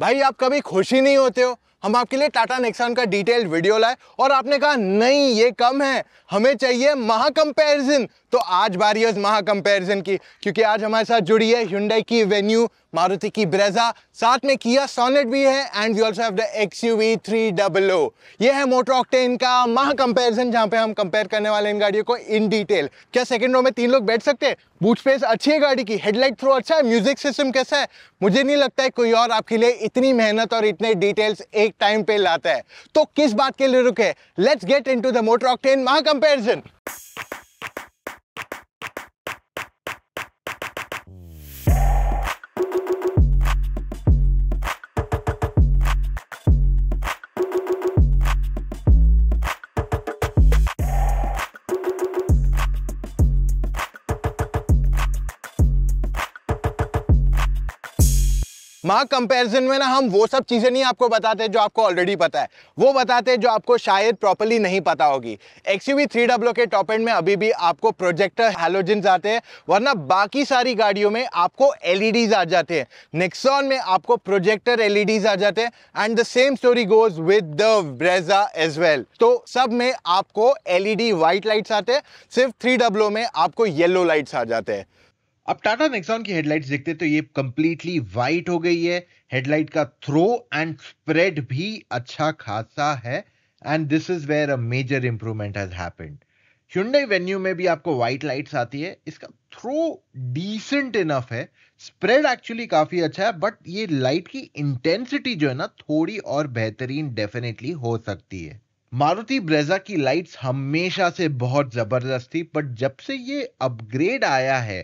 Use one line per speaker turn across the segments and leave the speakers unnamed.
भाई आप कभी खुशी नहीं होते हो हम आपके लिए टाटा नेक्सॉन का डिटेल्ड वीडियो लाए और आपने कहा नहीं ये कम है हमें चाहिए महा कंपेरिजन तो आज बारी है महा कंपेरिजन की क्योंकि आज हमारे साथ जुड़ी है ह्यूंडई की वेन्यू मारुति की ब्रेजा साथ में किया सोनेट भी है and we also have X U V three double O ये है मोटर ऑक्टेन का महा कंपेरिजन जहां पे हम कंपेयर करने वाले इन गाड़ियों को इन डिटेल क्या सेकंड रो में तीन लोग बैठ सकते हैं बूट स्पेस अच्छी है गाड़ी की हेडलाइट थ्रो अच्छा है म्यूजिक सिस्टम कैसा है मुझे नहीं लगता है कोई और आपके लिए इतनी मेहनत और इतने डिटेल्स एक टाइम पे लाता है तो किस बात के लिए रुके let's get in the Motor Octane महा कंपेरिजन माँ कंपैरिजन में ना हम वो सब चीज़ें नहीं आपको बताते जो आपको ऑलरेडी पता है वो बताते जो आपको शायद प्रॉपरली नहीं पता होगी एक्स यू थ्री डब्ल्यू के टॉप एंड में अभी भी आपको प्रोजेक्टर हेलोजिन आते हैं वरना बाकी सारी गाड़ियों में आपको एलईडीज e आ जाते हैं नेक्सॉन में आपको प्रोजेक्टर एलईडीज e आ जाते हैं and the same story goes with the Brezza as well तो सब में आपको एलईडी व्हाइट लाइट्स आते हैं सिर्फ थ्री में आपको येलो लाइट्स आ जाते हैं अब टाटा नेक्सॉन की हेडलाइट्स देखते तो ये कंप्लीटली वाइट हो गई है हेडलाइट का थ्रो एंड स्प्रेड भी अच्छा खासा है and this is where a major improvement has happened Hyundai Venue में भी आपको व्हाइट लाइट्स आती है इसका थ्रो डिसेंट इनफ है स्प्रेड एक्चुअली काफी अच्छा है बट ये लाइट की इंटेंसिटी जो है ना थोड़ी और बेहतरीन डेफिनेटली हो सकती है मारुति ब्रेजा की लाइट्स हमेशा से बहुत जबरदस्त थी बट जब से ये अपग्रेड आया है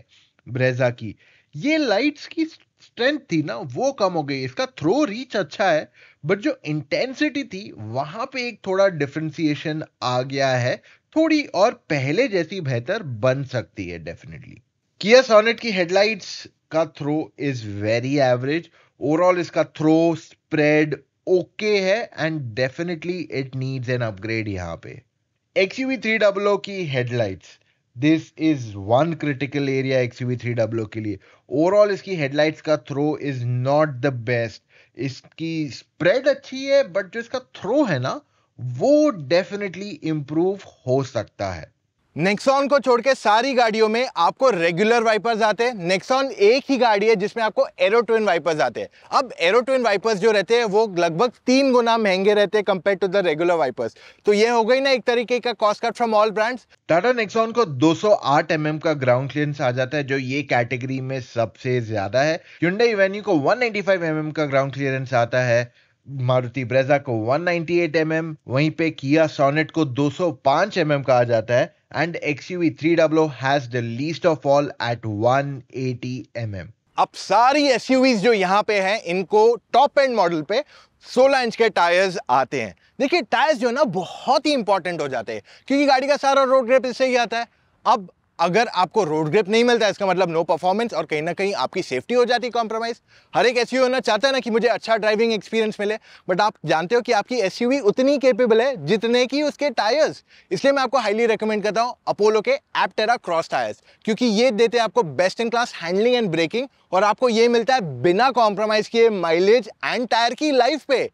ब्रेजा की ये लाइट्स की स्ट्रेंथ थी ना वो कम हो गई इसका थ्रो रीच अच्छा है बट जो इंटेंसिटी थी वहां पे एक थोड़ा डिफ्रेंसिएशन आ गया है थोड़ी और पहले जैसी बेहतर बन सकती है डेफिनेटली किया सोनेट की हेडलाइट्स का throw is very average overall इसका थ्रो स्प्रेड ओके है and definitely it needs an upgrade यहां पे एक्सयूवी थ्री डब्लो की headlights this is one critical area XUV three W के लिए ओवरऑल इसकी हेडलाइट्स का throw is not the best इसकी स्प्रेड अच्छी है बट जो इसका थ्रो है ना वो डेफिनेटली इंप्रूव हो सकता है नेक्सॉन को छोड़ के सारी गाड़ियों में आपको रेगुलर वाइपर्स आते हैं नेक्सॉन एक ही गाड़ी है जिसमें आपको एरोट्विन वाइपर्स आते हैं अब एरोट्विन वाइपर्स जो रहते हैं वो लगभग तीन गुना महंगे रहते हैं compare to the regular wipers तो ये हो गई ना एक तरीके का cost cut from all brands Tata Nexon को दो सौ mm का ग्राउंड क्लियरेंस आ जाता है जो ये कैटेगरी में सबसे ज्यादा है क्यूडे इवेन्यू को 185 mm का ग्राउंड क्लियरेंस आता है मारुति ब्रेजा को 198 mm, वहीं पे किया सोनेट को 205 mm कहा जाता है and XUV 3W has the least of all at 180 mm. अब सारी एसयूवीज जो यहाँ पे हैं इनको टॉप एंड मॉडल पे 16 इंच के टायर्स आते हैं देखिए टायर्स जो है ना बहुत ही इंपॉर्टेंट हो जाते हैं क्योंकि गाड़ी का सारा रोड ग्रेप इससे ही आता है अब अगर आपको रोड ग्रिप नहीं मिलता इसका मतलब नो परफॉर्मेंस और कहीं ना कहीं आपकी सेफ्टी हो जाती है कॉम्प्रोमाइज़ हर एक एस होना चाहता है ना कि मुझे अच्छा ड्राइविंग एक्सपीरियंस मिले बट आप जानते हो कि आपकी एस उतनी केपेबल है जितने की उसके टायर्स इसलिए मैं आपको हाईली रिकमेंड करता हूँ अपोलो के एपटेरा क्रॉस टायर्स क्योंकि ये देते हैं आपको best in class handling and braking और आपको ये मिलता है बिना कॉम्प्रोमाइज़ किए माइलेज एंड टायर की लाइफ पे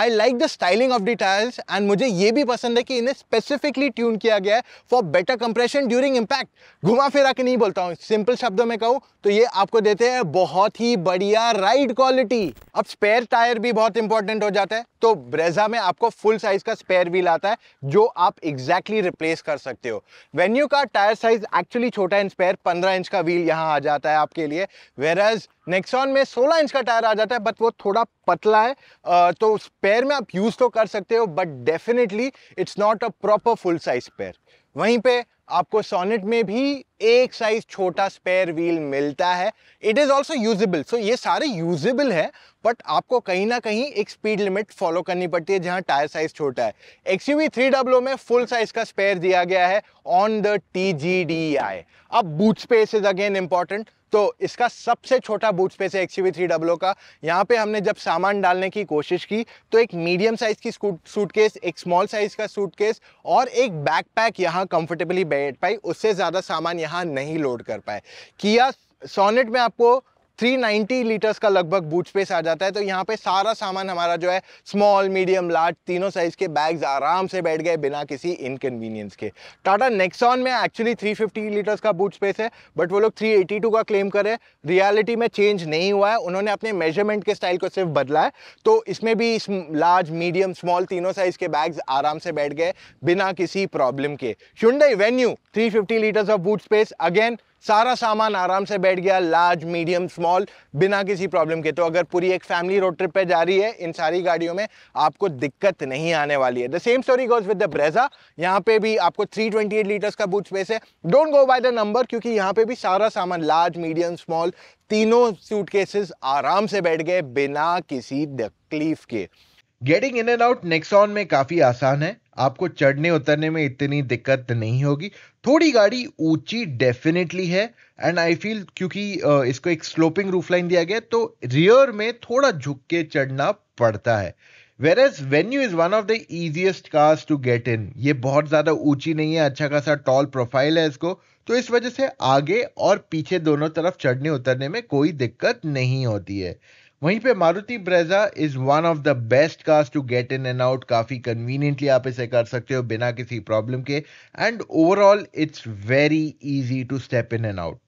I like the styling of the tyres and मुझे ये भी पसंद है कि इन्हें स्पेसिफिकली ट्यून किया गया है for better compression during impact घुमा फिरा के नहीं बोलता हूँ सिंपल शब्दों में कहूँ तो ये आपको देते हैं बहुत ही बढ़िया राइड क्वालिटी अब स्पेयर टायर भी बहुत इंपॉर्टेंट हो जाता है तो ब्रेजा में आपको फुल साइज का स्पेयर भी लाता है जो आप एग्जैक्टली exactly रिप्लेस कर सकते हो वेन्यू का टायर साइज एक्चुअली छोटा है स्पेयर पंद्रह इंच का व्हील यहाँ आ जाता है आपके लिए वेराज नेक्सॉन में 16 इंच का टायर आ जाता है बट वो थोड़ा पतला है तो स्पेयर में आप यूज़ तो कर सकते हो but definitely it's not a proper full size spare वहीं पे आपको सोनेट में भी एक साइज छोटा स्पेयर व्हील मिलता है it is also usable so ये सारे यूजेबल है बट आपको कहीं ना कहीं एक स्पीड लिमिट फॉलो करनी पड़ती है जहां टायर साइज छोटा है एक्स यू थ्री डब्लो में फुल साइज का स्पेयर दिया गया है on the T G D I अब boot space is again important तो इसका सबसे छोटा बूट स्पेस है एक्स थ्री डब्लो का यहाँ पे हमने जब सामान डालने की कोशिश की तो एक मीडियम साइज़ की सूटकेस एक स्मॉल साइज़ का सूटकेस और एक बैकपैक यहाँ कंफर्टेबली बैठ पाई उससे ज़्यादा सामान यहाँ नहीं लोड कर पाए किया सोनेट में आपको 390 लीटर्स का लगभग बूट स्पेस आ जाता है तो यहाँ पे सारा सामान हमारा जो है स्मॉल मीडियम लार्ज तीनों साइज के बैग्स आराम से बैठ गए बिना किसी इनकन्वीनियंस के टाटा नेक्सॉन में एक्चुअली 350 लीटर्स का बूट स्पेस है बट वो लोग 382 का क्लेम करें रियलिटी में चेंज नहीं हुआ है उन्होंने अपने मेजरमेंट के स्टाइल को सिर्फ बदला है तो इसमें भी लार्ज मीडियम स्मॉल तीनों साइज के बैग्स आराम से बैठ गए बिना किसी प्रॉब्लम के Hyundai Venue fifty litres of boot space again सारा सामान आराम से बैठ गया लार्ज मीडियम स्मॉल बिना किसी प्रॉब्लम के तो अगर पूरी एक फैमिली रोड ट्रिप पे जा रही है इन सारी गाड़ियों में आपको दिक्कत नहीं आने वाली है the same story goes with the Brezza यहाँ पे भी आपको 328 लीटर्स का बूथ स्पेस है don't go by the number क्योंकि यहाँ पे भी सारा सामान लार्ज मीडियम स्मॉल तीनों सूट आराम से बैठ गए बिना किसी तकलीफ के getting in and out Nexon में काफ़ी आसान है आपको चढ़ने उतरने में इतनी दिक्कत नहीं होगी थोड़ी गाड़ी ऊंची डेफिनेटली है एंड आई फील क्योंकि इसको एक स्लोपिंग रूफ लाइन दिया गया तो रियर में थोड़ा झुक के चढ़ना पड़ता है whereas Venue is one of the easiest cars to get in ये बहुत ज़्यादा ऊंची नहीं है अच्छा खासा टॉल प्रोफाइल है इसको तो इस वजह से आगे और पीछे दोनों तरफ चढ़ने उतरने में कोई दिक्कत नहीं होती है वहीं पे Maruti Brezza is one of the best cars to get in and out काफी कन्वीनियंटली आप इसे कर सकते हो बिना किसी प्रॉब्लम के and overall it's very easy to step in and out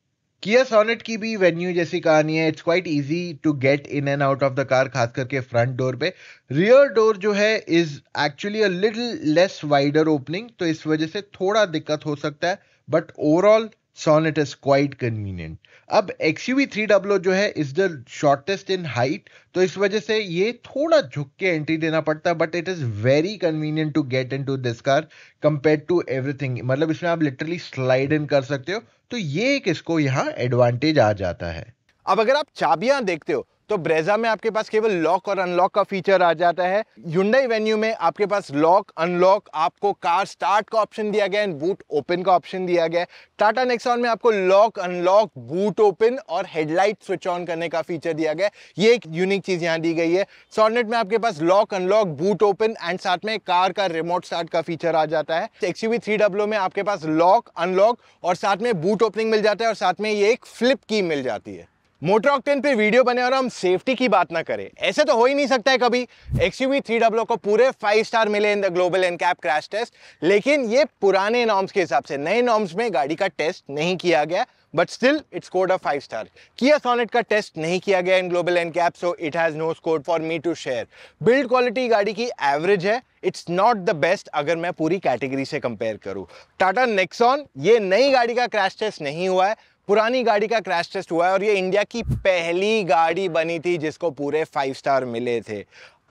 Kia Sonet की भी वेन्यू जैसी कहानी है it's quite easy to get in and out of the car खास करके फ्रंट डोर पे रियर डोर जो है is actually a little less wider opening तो इस वजह से थोड़ा दिक्कत हो सकता है but overall Sonet is quite convenient अब एक्स यू थ्री डब्लो जो है is the shortest in height तो इस वजह से ये थोड़ा झुक के एंट्री देना पड़ता है but it is very convenient to get into this car compare to everything मतलब इसमें आप लिटरली स्लाइड इन कर सकते हो तो ये एक इसको यहाँ एडवांटेज आ जाता है अब अगर आप चाबियां देखते हो तो ब्रेजा में आपके पास केवल लॉक और अनलॉक का फीचर आ जाता है युंडई वेन्यू में आपके पास लॉक अनलॉक आपको कार स्टार्ट का ऑप्शन दिया गया एंड बूट ओपन का ऑप्शन दिया गया टाटा नेक्सॉन में आपको लॉक अनलॉक बूट ओपन और हेडलाइट स्विच ऑन करने का फीचर दिया गया ये एक यूनिक चीज़ यहाँ दी गई है सॉर्नेट में आपके पास lock unlock boot open and साथ में कार का रिमोट स्टार्ट का फीचर आ जाता है एक्सीवी थ्री डब्ल्यू में आपके पास लॉक अनलॉक और साथ में बूट ओपनिंग मिल जाता है और साथ में ये एक फ्लिप की मिल जाती है मोटर ऑक्टेन पे वीडियो बने और हम सेफ्टी की बात ना करें ऐसे तो हो ही नहीं सकता है कभी एक्सयूवी थ्री डब्ल्यू को पूरे फाइव स्टार मिले in the Global NCAP crash test लेकिन ये पुराने नॉर्म्स के हिसाब से नए नॉर्म्स में गाड़ी का टेस्ट नहीं किया गया but still it scored a five star Kia Sonet का टेस्ट नहीं किया गया in Global NCAP so it has no score for me to share build quality गाड़ी की एवरेज है इट्स नॉट द बेस्ट अगर मैं पूरी कैटेगरी से कंपेयर करूँ टाटा नेक्सॉन ये नई गाड़ी का क्रैश टेस्ट नहीं हुआ है पुरानी गाड़ी का क्रैश टेस्ट हुआ है और ये इंडिया की पहली गाड़ी बनी थी जिसको पूरे फाइव स्टार मिले थे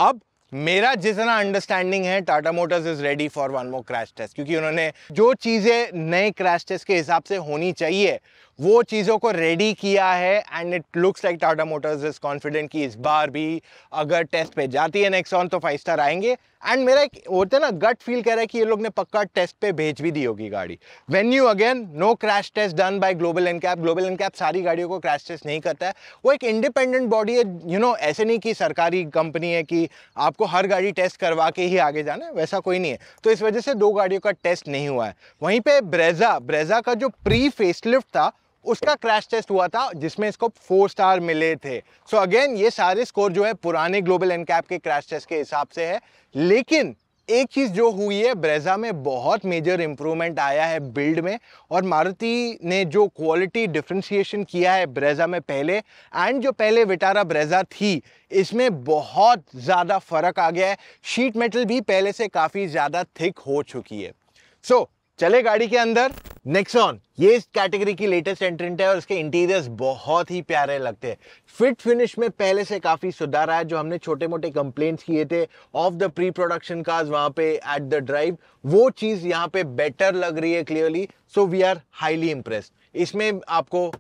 अब मेरा जितना अंडरस्टैंडिंग है Tata Motors is ready for one more crash test क्योंकि उन्होंने जो चीज़ें नए क्रैश टेस्ट के हिसाब से होनी चाहिए वो चीज़ों को रेडी किया है and it looks like Tata Motors is confident कि इस बार भी अगर टेस्ट पे जाती है नेक्सॉन तो फाइव स्टार आएंगे एंड मेरा एक होता है ना गट फील कर रहा है कि ये लोग ने पक्का टेस्ट पे भेज भी दी होगी गाड़ी Venue again no crash test done by Global NCAP Global NCAP सारी गाड़ियों को क्रैश टेस्ट नहीं करता है वो एक इंडिपेंडेंट बॉडी है यू you नो know, ऐसे नहीं कि सरकारी कंपनी है कि आपको हर गाड़ी टेस्ट करवा के ही आगे जाना है वैसा कोई नहीं है तो इस वजह से दो गाड़ियों का टेस्ट नहीं हुआ है वहीं पर ब्रेजा ब्रेजा का जो प्री फेसलिफ्ट था उसका क्रैश टेस्ट हुआ था जिसमें इसको फोर स्टार मिले थे सो so अगेन ये सारे स्कोर जो है पुराने ग्लोबल एनकैप के क्रैश टेस्ट के हिसाब से है लेकिन एक चीज़ जो हुई है ब्रेजा में बहुत मेजर इम्प्रूवमेंट आया है बिल्ड में और मारुति ने जो क्वालिटी डिफ्रेंशिएशन किया है ब्रेजा में पहले एंड जो पहले विटारा ब्रेजा थी इसमें बहुत ज़्यादा फ़र्क आ गया है शीट मेटल भी पहले से काफ़ी ज़्यादा थिक हो चुकी है सो so, चले गाड़ी के अंदर नेक्सॉन ये इस कैटेगरी की लेटेस्ट एंट्रेंट है और इसके इंटीरियर्स बहुत ही प्यारे लगते हैं फिट फिनिश में पहले से काफ़ी सुधार आया जो हमने छोटे मोटे कंप्लेंट्स किए थे of the pre production cars वहाँ पे एट द ड्राइव वो चीज़ यहाँ पे बेटर लग रही है clearly so we are highly impressed इसमें आपको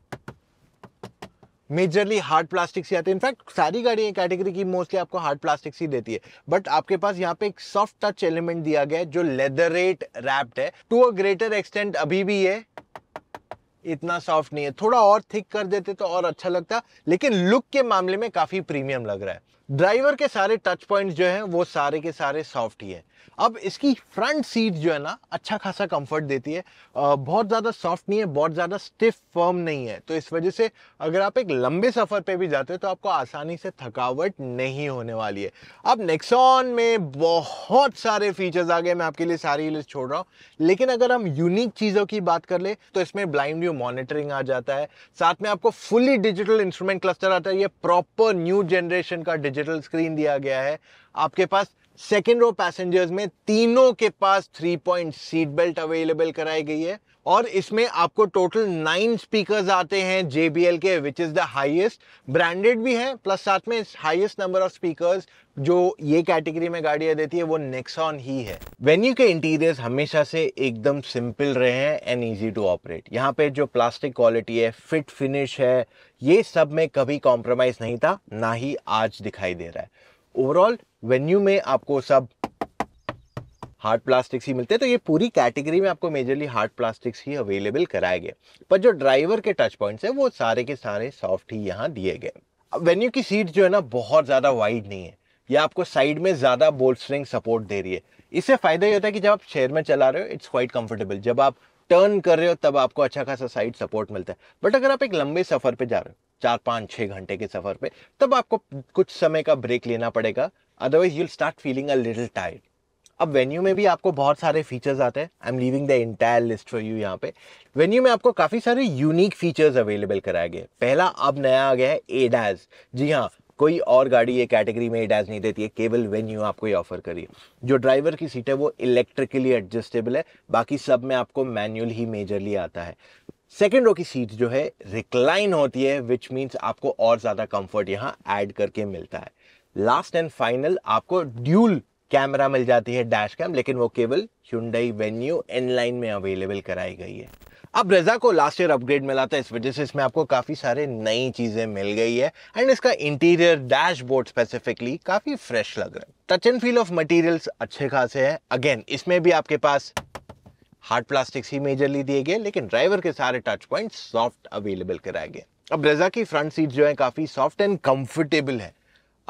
मेजरली हार्ड प्लास्टिक से आते हैं इनफैक्ट सारी गाड़ियाँ कैटेगरी की मोस्टली आपको हार्ड प्लास्टिक ही देती है बट आपके पास यहाँ पे एक सॉफ्ट टच एलिमेंट दिया गया है जो लेदरेट रैप्ड है टू अ ग्रेटर एक्सटेंट अभी भी है इतना सॉफ्ट नहीं है थोड़ा और थिक कर देते तो और अच्छा लगता लेकिन लुक के मामले में काफ़ी प्रीमियम लग रहा है ड्राइवर के सारे टच पॉइंट्स जो हैं वो सारे के सारे सॉफ्ट ही है अब इसकी फ्रंट सीट जो है ना अच्छा खासा कंफर्ट देती है बहुत ज़्यादा सॉफ्ट नहीं है बहुत ज़्यादा स्टिफ फर्म नहीं है तो इस वजह से अगर आप एक लंबे सफ़र पे भी जाते हो तो आपको आसानी से थकावट नहीं होने वाली है अब नेक्सॉन में बहुत सारे फीचर्स आ गए मैं आपके लिए सारी लिस्ट छोड़ रहा हूँ लेकिन अगर हम यूनिक चीज़ों की बात कर ले तो इसमें ब्लाइंड व्यू मॉनिटरिंग आ जाता है साथ में आपको फुल्ली डिजिटल इंस्ट्रूमेंट क्लस्टर आता है ये प्रॉपर न्यू जनरेशन का डिजिटल स्क्रीन दिया गया है आपके पास सेकेंड रो पैसेंजर्स में तीनों के पास three point seat belt available कराई गई है और इसमें आपको टोटल नाइन स्पीकर्स आते हैं JBL के which is the highest branded भी है प्लस साथ में हाईएस्ट नंबर ऑफ स्पीकर्स जो ये कैटेगरी में गाड़ियां देती है वो नेक्सॉन ही है वेन्यू के इंटीरियर्स हमेशा से एकदम सिंपल रहे हैं एंड ईजी टू ऑपरेट यहाँ पे जो प्लास्टिक क्वालिटी है फिट फिनिश है ये सब में कभी कॉम्प्रोमाइज़ नहीं था ना ही आज दिखाई दे रहा है ओवरऑल वेन्यू में आपको सब हार्ड प्लास्टिक्स ही मिलते हैं तो ये पूरी कैटेगरी में आपको मेजरली हार्ड प्लास्टिक्स ही अवेलेबल कराए गए पर जो ड्राइवर के टच पॉइंट्स हैं वो सारे के सारे सॉफ्ट ही यहाँ दिए गए वेन्यू की सीट जो है ना बहुत ज़्यादा वाइड नहीं है यह आपको साइड में ज़्यादा बोल्स्ट्रिंग सपोर्ट दे रही है इससे फ़ायदा ये होता है कि जब आप शेयर में चला रहे हो इट्स क्वाइट कंफर्टेबल जब आप टर्न कर रहे हो तब आपको अच्छा खासा साइड सपोर्ट मिलता है बट अगर आप एक लंबे सफ़र पे जा रहे हो चार पाँच छः घंटे के सफ़र पे तब आपको कुछ समय का ब्रेक लेना पड़ेगा otherwise you'll start feeling a little tired अब वेन्यू में भी आपको बहुत सारे फीचर्स आते हैं I am leaving the entire list for you यहाँ पे वेन्यू में आपको काफ़ी सारे यूनिक फीचर्स अवेलेबल कराए गए पहला अब नया आ गया है एडाज जी हाँ कोई और गाड़ी ये कैटेगरी में एडाज नहीं देती है केवल वेन्यू आपको ये ऑफर करिए जो ड्राइवर की सीट है वो इलेक्ट्रिकली एडजस्टेबल है बाकी सब में आपको मैनुअल ही मेजरली आता है सेकेंड रो की सीट जो है रिक्लाइन होती है विच मीन्स आपको और ज़्यादा कंफर्ट यहाँ ऐड करके मिलता है लास्ट एंड फाइनल आपको ड्यूल कैमरा मिल जाती है डैश कैम लेकिन वो केवल हुंडई वेन्यू एन लाइन में अवेलेबल कराई गई है अब रेजा को लास्ट ईयर अपग्रेड मिला था तो इस वजह से इसमें आपको काफ़ी सारे नई चीज़ें मिल गई है एंड इसका इंटीरियर डैशबोर्ड स्पेसिफिकली काफ़ी फ्रेश लग रहा है touch and feel of materials अच्छे खासे हैं अगेन इसमें भी आपके पास हार्ड प्लास्टिक्स ही मेजरली दिए गए लेकिन ड्राइवर के सारे टच पॉइंट सॉफ्ट अवेलेबल कराए गए अब रेजा की फ्रंट सीट जो है काफ़ी सॉफ्ट एंड कंफर्टेबल है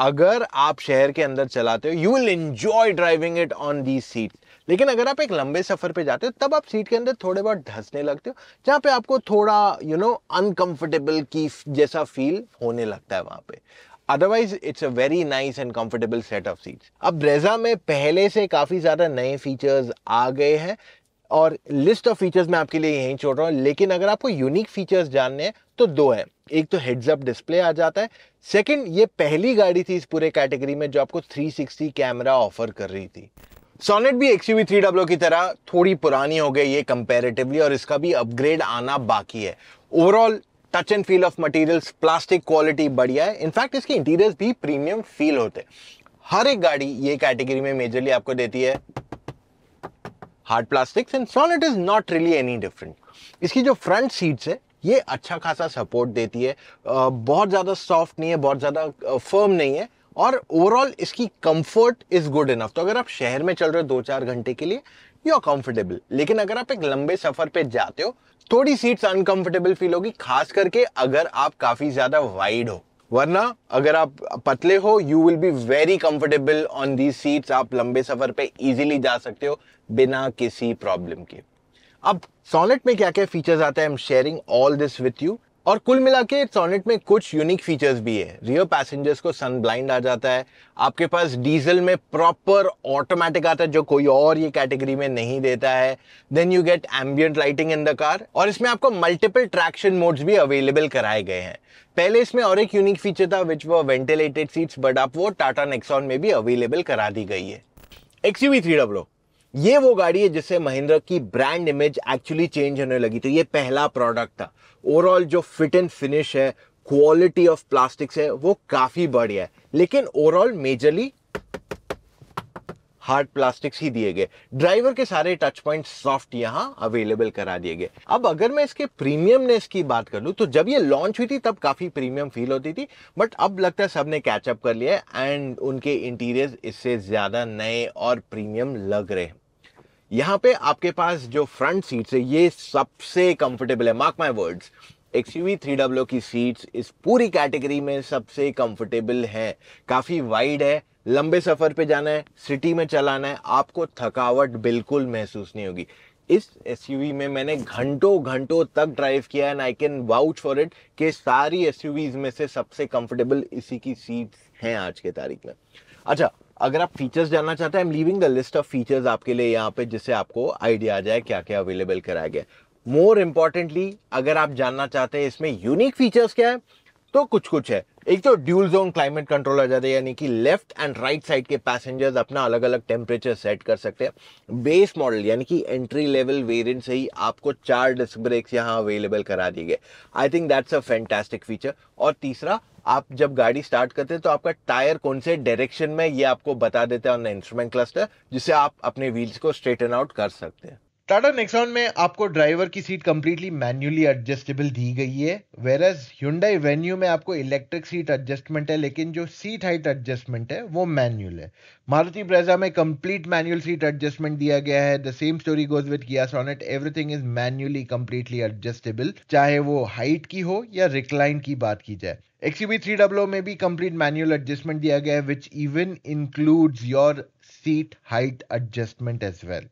अगर आप शहर के अंदर चलाते हो you will enjoy driving it on the seat लेकिन अगर आप एक लंबे सफ़र पे जाते हो तब आप सीट के अंदर थोड़े बहुत धंसने लगते हो जहाँ पे आपको थोड़ा यू नो अनकंफर्टेबल की जैसा फील होने लगता है वहां पे otherwise it's a very nice and comfortable set of seats अब ब्रेजा में पहले से काफ़ी ज़्यादा नए फीचर्स आ गए हैं और लिस्ट ऑफ फीचर्स मैं आपके लिए यहीं छोड़ रहा हूँ लेकिन अगर आपको यूनिक फीचर्स जानने हैं तो दो हैं एक तो हेड्स अप डिस्प्ले आ जाता है सेकंड ये पहली गाड़ी थी इस पूरे कैटेगरी में जो आपको 360 कैमरा ऑफर कर रही थी सोनेट भी एक्स यूवी की तरह थोड़ी पुरानी हो गई है कंपेरेटिवली और इसका भी अपग्रेड आना बाकी है overall touch and feel of materials plastic quality बढ़िया है इनफैक्ट इसके इंटीरियर्स भी प्रीमियम फील होते हैं हर एक गाड़ी ये कैटेगरी में मेजरली आपको देती है hard plastics and is not really any different इसकी जो फ्रंट सीट्स है ये अच्छा खासा सपोर्ट देती है बहुत ज़्यादा सॉफ्ट नहीं है बहुत ज़्यादा फर्म नहीं है और ओवरऑल इसकी कंफर्ट इज़ गुड इनफ तो अगर आप शहर में चल रहे हो दो चार घंटे के लिए यू आर कंफर्टेबल लेकिन अगर आप एक लंबे सफ़र पे जाते हो थोड़ी सीट्स अनकंफर्टेबल फील होगी खास करके अगर आप काफ़ी ज़्यादा वाइड हो वरना अगर आप पतले हो you will be very comfortable on these seats आप लंबे सफर पे इजीली जा सकते हो बिना किसी प्रॉब्लम के अब सोनेट में क्या क्या फीचर्स आते हैं I am sharing all this with you और कुल मिला के सोनेट में कुछ यूनिक फीचर्स भी है रियर पैसेंजर्स को सन ब्लाइंड आ जाता है आपके पास डीजल में प्रॉपर ऑटोमेटिक आता है जो कोई और ये कैटेगरी में नहीं देता है then you get ambient lighting in the car और इसमें आपको मल्टीपल ट्रैक्शन मोड्स भी अवेलेबल कराए गए हैं पहले इसमें और एक यूनिक फीचर था विच वो वेंटिलेटेड सीट्स बट आप वो टाटा नेक्सॉन में भी अवेलेबल करा दी गई है एक्स थ्री डब्ल्यू ये वो गाड़ी है जिससे महिंद्रा की ब्रांड इमेज एक्चुअली चेंज होने लगी तो ये पहला प्रोडक्ट था ओवरऑल जो फिट एंड फिनिश है क्वालिटी ऑफ प्लास्टिक्स है वो काफ़ी बढ़िया है लेकिन ओवरऑल मेजरली हार्ड प्लास्टिक्स ही दिए गए ड्राइवर के सारे टच पॉइंट सॉफ्ट यहाँ अवेलेबल करा दिए गए अब अगर मैं इसके प्रीमियमनेस की बात कर लूँ तो जब ये लॉन्च हुई थी तब काफ़ी प्रीमियम फील होती थी बट अब लगता है सबने कैचअप कर लिया एंड उनके इंटीरियर इससे ज़्यादा नए और प्रीमियम लग रहे हैं यहां पे आपके पास जो फ्रंट सीट्स है ये सबसे कंफर्टेबल है mark my words X three W की सीट्स इस पूरी कैटेगरी में सबसे कंफर्टेबल है काफ़ी वाइड है लंबे सफ़र पे जाना है सिटी में चलाना है आपको थकावट बिल्कुल महसूस नहीं होगी इस एस में मैंने घंटों घंटों तक ड्राइव किया and I can vouch for it कि सारी एस में से सबसे कंफर्टेबल इसी की सीट्स हैं आज के तारीख में अच्छा अगर आप फीचर्स जानना चाहते हैं I am leaving the list of features आपके लिए यहाँ पे जिससे आपको आइडिया आ जाए क्या क्या अवेलेबल कराया गया मोर इम्पॉर्टेंटली अगर आप जानना चाहते हैं इसमें यूनिक फीचर्स क्या है तो कुछ कुछ है एक तो ड्यूल जोन क्लाइमेट कंट्रोल आ जाता है यानी कि लेफ्ट एंड राइट साइड के पैसेंजर्स अपना अलग अलग टेम्परेचर सेट कर सकते हैं बेस मॉडल यानी कि एंट्री लेवल वेरिएंट से ही आपको चार डिस्क ब्रेक्स यहाँ अवेलेबल करा दिए गए I think that's a fantastic feature और तीसरा आप जब गाड़ी स्टार्ट करते हैं तो आपका टायर कौन से डायरेक्शन में ये आपको बता देता है ऑन इंस्ट्रूमेंट क्लस्टर जिससे आप अपने व्हील्स को स्ट्रेटन आउट कर सकते हैं टाटा नेक्सॉन में आपको ड्राइवर की सीट कंप्लीटली मैन्युअली एडजस्टेबल दी गई है वेर एज ह्यूंडाई वेन्यू में आपको इलेक्ट्रिक सीट एडजस्टमेंट है लेकिन जो सीट हाइट एडजस्टमेंट है वो मैनुअल है मारुति ब्रेजा में कंप्लीट मैनुअल सीट एडजस्टमेंट दिया गया है the same story goes with Kia Sonet everything is manually completely adjustable चाहे वो हाइट की हो या रिक्लाइन की बात की जाए एक्सीबी थ्री डब्लो में भी कंप्लीट मैनुअल एडजस्टमेंट दिया गया है which even includes your seat height adjustment as well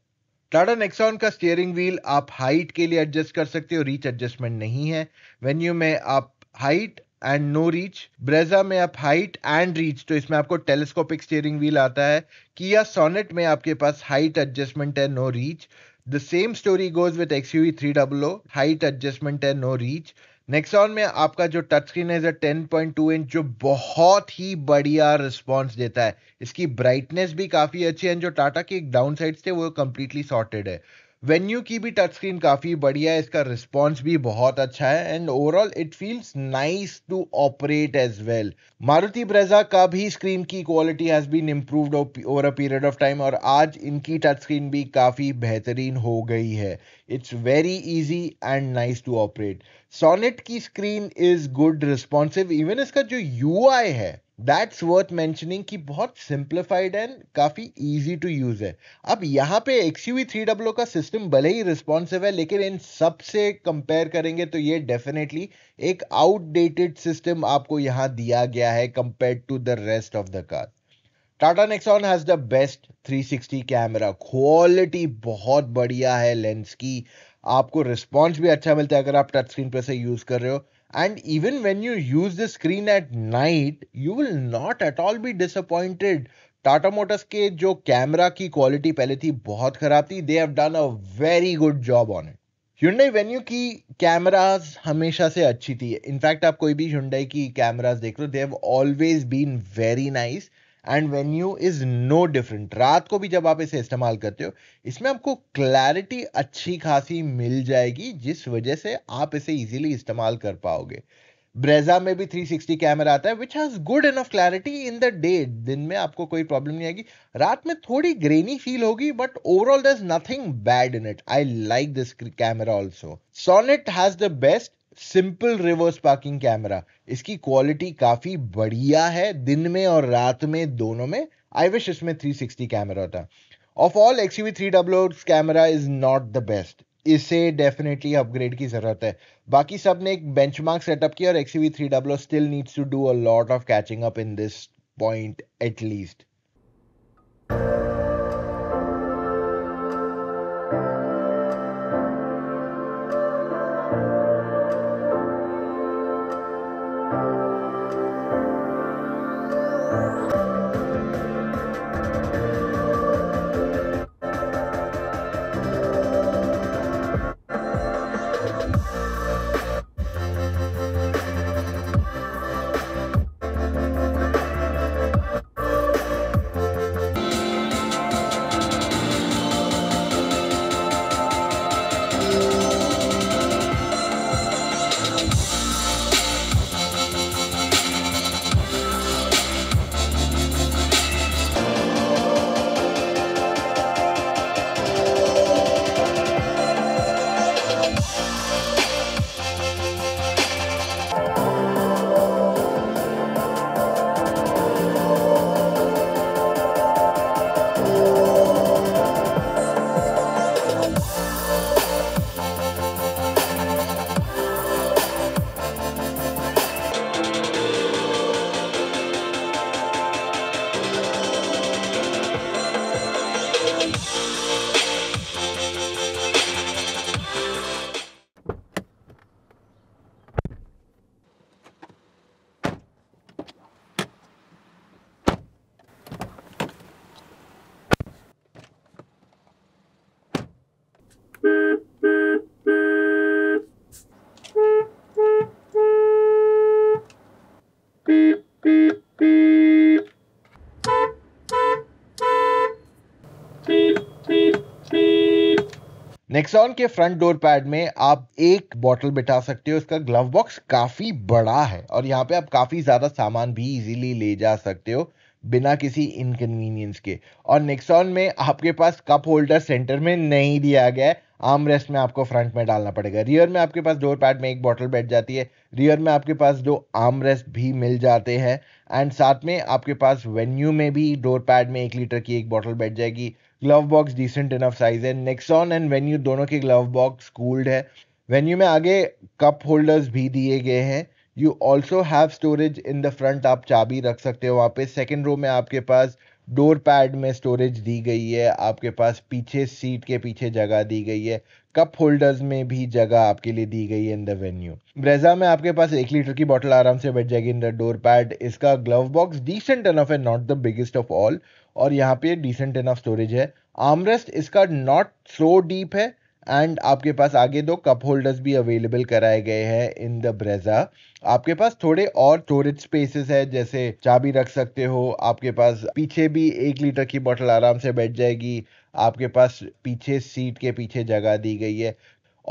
Tata Nexon का स्टीयरिंग व्हील आप हाइट के लिए एडजस्ट कर सकते हो रीच एडजस्टमेंट नहीं है वेन्यू में आप height and no reach Brezza में आप हाइट एंड रीच तो इसमें आपको टेलीस्कोपिक स्टीयरिंग व्हील आता है किया सोनेट में आपके पास हाइट एडजस्टमेंट है no reach the same story goes with X U three W height adjustment है नो रीच नेक्सॉन में आपका जो टच स्क्रीन है is ten point two inch जो बहुत ही बढ़िया रिस्पॉन्स देता है इसकी ब्राइटनेस भी काफ़ी अच्छी है जो टाटा की एक डाउन साइड थे वो कंप्लीटली सॉर्टेड है वेन्यू की भी टच स्क्रीन काफ़ी बढ़िया है इसका रिस्पॉन्स भी बहुत अच्छा है and overall it feels nice to operate as well Maruti Brezza का भी स्क्रीन की quality has been improved over a period of time और आज इनकी टच स्क्रीन भी काफ़ी बेहतरीन हो गई है it's very easy and nice to operate Sonet की screen is good responsive even इसका जो यू है दैट्स वर्थ मैंशनिंग की बहुत सिंप्लीफाइड एंड काफ़ी ईजी टू यूज़ है अब यहाँ पे एक्स यू थ्री डब्लो का सिस्टम भले ही रिस्पॉन्सिव है लेकिन इन सब से कंपेयर करेंगे तो ये डेफिनेटली एक आउटडेटेड सिस्टम आपको यहाँ दिया गया है compare to the rest of the car Tata Nexon has the best 360 camera quality बहुत बढ़िया है लेंस की आपको रिस्पॉन्स भी अच्छा मिलता है अगर आप टच स्क्रीन पे से यूज कर रहे हो and even when you use the screen at night you will not at all be disappointed Tata Motors के जो कैमरा की क्वालिटी पहले थी बहुत खराब थी they have done a very good job on it Hyundai Venue की कैमराज हमेशा से अच्छी थी इनफैक्ट आप कोई भी Hyundai की कैमराज देख लो they have always been very nice and Venue is no different रात को भी जब आप इसे इस्तेमाल करते हो इसमें आपको क्लैरिटी अच्छी खासी मिल जाएगी जिस वजह से आप इसे इजीली इस्तेमाल कर पाओगे ब्रेजा में भी 360 कैमरा आता है which has good enough clarity in the day दिन में आपको कोई प्रॉब्लम नहीं आएगी रात में थोड़ी ग्रेनी फील होगी but overall there is nothing bad in it I like this camera also Sonet has the best simple reverse parking camera इसकी क्वालिटी काफ़ी बढ़िया है दिन में और रात में दोनों में आई विश इसमें 360 कैमरा होता ऑफ ऑल एक्सीवी थ्री डब्लो camera is not the best इसे डेफिनेटली अपग्रेड की ज़रूरत है बाकी सब ने एक बेंचमार्क सेटअप किया और एक्सीवी थ्री डब्लो still needs to do a lot of catching up in this point at least Nexon के फ्रंट डोर पैड में आप एक बॉटल बिठा सकते हो इसका ग्लव बॉक्स काफी बड़ा है और यहाँ पे आप काफी ज्यादा सामान भी इजीली ले जा सकते हो बिना किसी इनकन्वीनियंस के और नेक्सॉन में आपके पास कप होल्डर सेंटर में नहीं दिया गया है आर्म रेस्ट में आपको फ्रंट में डालना पड़ेगा रियर में आपके पास डोर पैड में एक बॉटल बैठ जाती है रियर में आपके पास दो आर्म रेस्ट भी मिल जाते हैं एंड साथ में आपके पास वेन्यू में भी डोर पैड में एक लीटर की एक बॉटल बैठ जाएगी glove box decent enough size है नेक्सॉन एंड वेन्यू दोनों के ग्लव बॉक्स कूल्ड है वेन्यू में आगे कप होल्डर्स भी दिए गए हैं you also have storage in the front आप चाबी रख सकते हो वहाँ पे सेकेंड रो में आपके पास डोर पैड में स्टोरेज दी गई है आपके पास पीछे सीट के पीछे जगह दी गई है कप होल्डर्स में भी जगह आपके लिए दी गई है इन द वेन्यू ब्रेजा में आपके पास एक लीटर की बॉटल आराम से बैठ जाएगी इन द डोर पैड इसका ग्लव बॉक्स डिसेंट अनफ है not the biggest of all और यहाँ पे डिसेंट इनफ स्टोरेज है आमरेस्ट इसका नॉट सो डीप है एंड आपके पास आगे दो कप होल्डर्स भी अवेलेबल कराए गए हैं इन द ब्रेजा आपके पास थोड़े और स्टोरेज स्पेसेस है जैसे चाबी रख सकते हो आपके पास पीछे भी एक लीटर की बोतल आराम से बैठ जाएगी आपके पास पीछे सीट के पीछे जगह दी गई है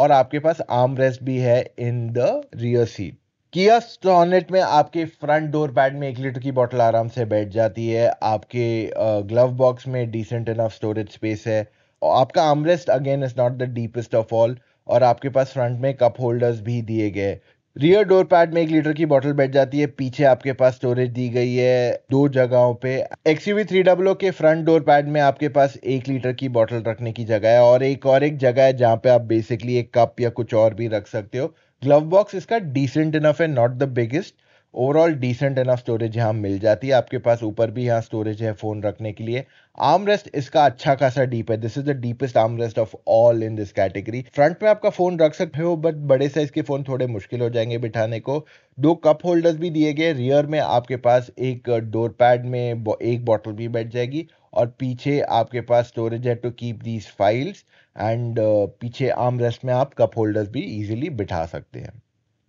और आपके पास आर्म रेस्ट भी है इन द रियर सीट किया स्टॉनेट में आपके फ्रंट डोर पैड में एक लीटर की बॉटल आराम से बैठ जाती है आपके ग्लव बॉक्स में डिसेंट इनफ स्टोरेज स्पेस है और आपका armrest again is not the deepest of all और आपके पास फ्रंट में कप होल्डर्स भी दिए गए रियर डोर पैड में एक लीटर की बॉटल बैठ जाती है पीछे आपके पास स्टोरेज दी गई है दो जगहों पे एक्सयूवी थ्री डब्लो के फ्रंट डोर पैड में आपके पास एक लीटर की बॉटल रखने की जगह है और एक और एक जगह है जहाँ पे आप बेसिकली एक कप या कुछ और भी रख सकते हो ग्लव बॉक्स इसका डिसेंट इनफ है not the biggest overall decent enough storage यहाँ मिल जाती है आपके पास ऊपर भी यहाँ स्टोरेज है फ़ोन रखने के लिए आर्म रेस्ट इसका अच्छा खासा डीप है this is the deepest arm rest of all in this category front में आपका फ़ोन रख सकते हो बट बड़े साइज़ के फ़ोन थोड़े मुश्किल हो जाएंगे बिठाने को दो कप होल्डर्स भी दिए गए रियर में आपके पास एक डोर पैड में एक बॉटल भी बैठ जाएगी और पीछे आपके पास स्टोरेज है to keep these files and पीछे आम रेस्ट में आप कप होल्डर्स भी इजीली बिठा सकते हैं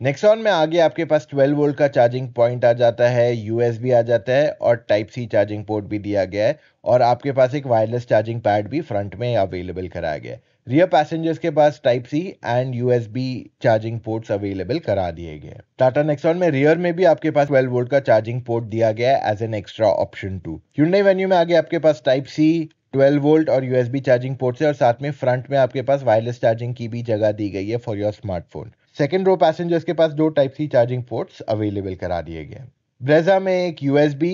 नेक्सॉन में आगे आपके पास 12 वोल्ट का चार्जिंग पॉइंट आ जाता है यूएसबी आ जाता है और टाइप सी चार्जिंग पोर्ट भी दिया गया है और आपके पास एक वायरलेस चार्जिंग पैड भी फ्रंट में अवेलेबल कराया गया है रियर पैसेंजर्स के पास type C and USB charging ports available करा दिए गए टाटा नेक्सॉन में रियर में भी आपके पास 12 वोल्ट का चार्जिंग पोर्ट दिया गया है as an extra option to Hyundai Venue में आगे आपके पास टाइप सी 12 वोल्ट और यूएसबी चार्जिंग पोर्ट्स है और साथ में फ्रंट में आपके पास वायरलेस चार्जिंग की भी जगह दी गई है for your smartphone second row passengers के पास दो type C charging ports available करा दिए गए ब्रेजा में एक यूएसबी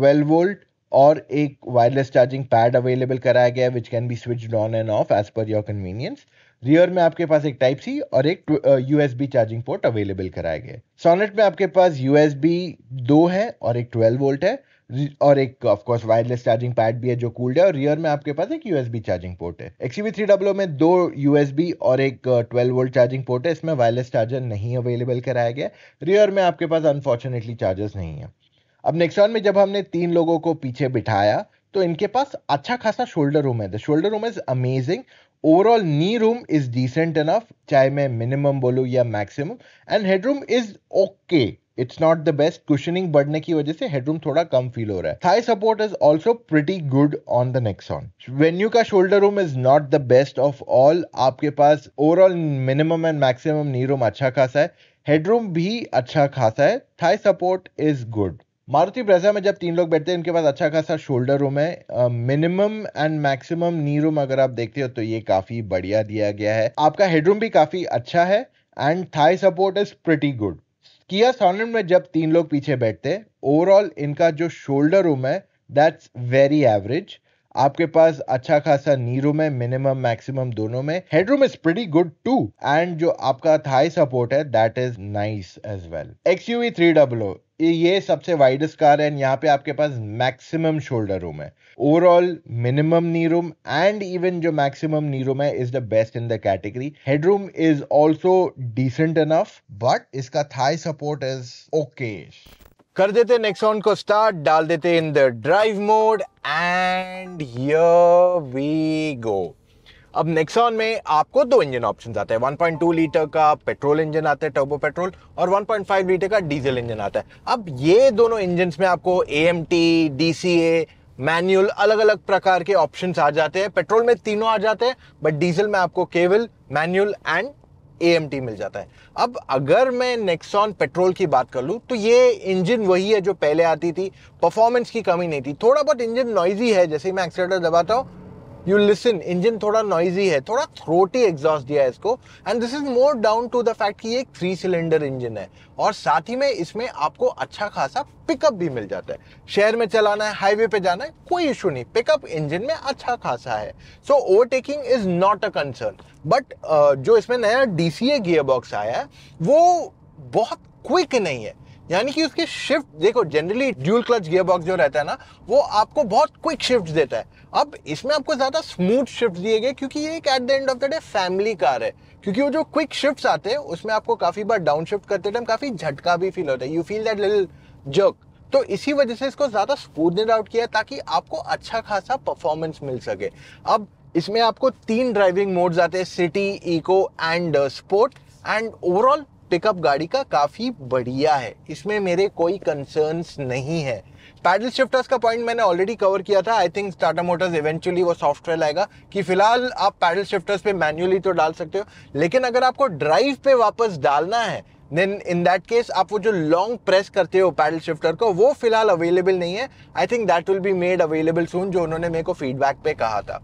12 वोल्ट और एक वायरलेस चार्जिंग पैड अवेलेबल कराया गया है which can be switch on and off as per your convenience rear में आपके पास एक टाइप सी और एक यूएसबी चार्जिंग पोर्ट अवेलेबल कराया गया है सोनेट में आपके पास यूएसबी दो है और एक ट्वेल्व वोल्ट है और एक of course wireless charging pad भी है जो कूल्ड है और रियर में आपके पास एक यूएसबी चार्जिंग पोर्ट है एक्सीवी थ्री डब्लो में दो यूएसबी और एक ट्वेल्व वोल्ट चार्जिंग पोर्ट है इसमें वायरलेस चार्जर नहीं अवेलेबल कराया गया रियर में आपके पास अनफॉर्चुनेटली चार्जर्स नहीं है अब नेक्सॉन में जब हमने तीन लोगों को पीछे बिठाया तो इनके पास अच्छा खासा शोल्डर रूम है the shoulder room is amazing overall knee room is decent enough चाहे मैं मिनिमम बोलूँ या maximum and head room is okay it's not the best cushioning बढ़ने की वजह से हेडरूम थोड़ा कम फील हो रहा है thigh support is also pretty good on the Nexon Venue का shoulder room is not the best of all आपके पास overall minimum and maximum knee room अच्छा खासा है हेडरूम भी अच्छा खासा है thigh support is good Maruti Brezza में जब तीन लोग बैठते हैं इनके पास अच्छा खासा शोल्डर रूम है minimum and maximum knee room अगर आप देखते हो तो ये काफ़ी बढ़िया दिया गया है आपका हेडरूम भी काफ़ी अच्छा है and thigh support is pretty good Kia Sonet में जब तीन लोग पीछे बैठते हैं ओवरऑल इनका जो शोल्डर रूम है दैट्स वेरी एवरेज आपके पास अच्छा खासा नी रूम है मिनिमम मैक्सिमम दोनों में head room is pretty good too and जो आपका थाई सपोर्ट है that is nice as well X U three डब्लो ये सबसे वाइडेस्ट कार है यहाँ पे आपके पास मैक्सिमम शोल्डर रूम है overall minimum knee room and even जो मैक्सिमम नी रूम है is the best in the category headroom is also decent enough but इसका थाई सपोर्ट इज ओके कर देते नेक्सॉन को स्टार्ट डाल देते in the drive mode and we go अब Nexon में आपको दो इंजन ऑप्शन आते हैं 1.2 लीटर का पेट्रोल इंजन आता है टर्बो पेट्रोल और 1.5 लीटर का डीजल इंजन आता है अब ये दोनों इंजन में आपको A M T D C A manual अलग अलग प्रकार के ऑप्शन आ जाते हैं पेट्रोल में तीनों आ जाते हैं बट डीजल में आपको केवल मैनुअल एंड ए मिल जाता है अब अगर मैं नेक्सॉन पेट्रोल की बात कर लूँ तो ये इंजन वही है जो पहले आती थी परफॉर्मेंस की कमी नहीं थी थोड़ा बहुत इंजन नॉइजी है जैसे मैं एक्सीटर दबाता हूँ यू लिसन इंजन थोड़ा नॉइजी है थोड़ा थ्रोटी एग्जॉस्ट दिया है इसको and this is more down to the fact कि ये एक थ्री सिलेंडर इंजन है और साथ ही में इसमें आपको अच्छा खासा पिकअप भी मिल जाता है शहर में चलाना है हाईवे पे जाना है कोई इशू नहीं पिकअप इंजन में अच्छा खासा है so overtaking is not a concern but जो इसमें नया D C A gear box आया है वो बहुत क्विक नहीं है यानी कि उसके शिफ्ट देखो जनरली ड्यूल क्लच गियरबॉक्स जो रहता है ना वो आपको बहुत क्विक शिफ्ट देता है अब इसमें आपको ज़्यादा स्मूथ शिफ्ट दिए गए क्योंकि ये एक at the end of the day family car है क्योंकि वो जो क्विक शिफ्ट आते हैं उसमें आपको काफ़ी बार डाउन शिफ्ट करते टाइम काफ़ी झटका भी फील होता है you feel that lil jerk तो इसी वजह से इसको ज़्यादा स्मूथ आउट किया ताकि आपको अच्छा खासा परफॉर्मेंस मिल सके अब इसमें आपको तीन ड्राइविंग मोड्स आते हैं city eco and sport and overall pickup गाड़ी का काफ़ी बढ़िया है इसमें मेरे कोई कंसर्न्स नहीं है पैडल शिफ्टर्स का पॉइंट मैंने ऑलरेडी कवर किया था I think Tata Motors eventually वो सॉफ्टवेयर लाएगा कि फिलहाल आप पैडल शिफ्टर्स पे मैन्युअली तो डाल सकते हो लेकिन अगर आपको ड्राइव पे वापस डालना है देन इन दैट केस आप वो जो लॉन्ग प्रेस करते हो पैडल शिफ्टर को वो फिलहाल अवेलेबल नहीं है I think that will be made available soon जो उन्होंने मेरे को फीडबैक पे कहा था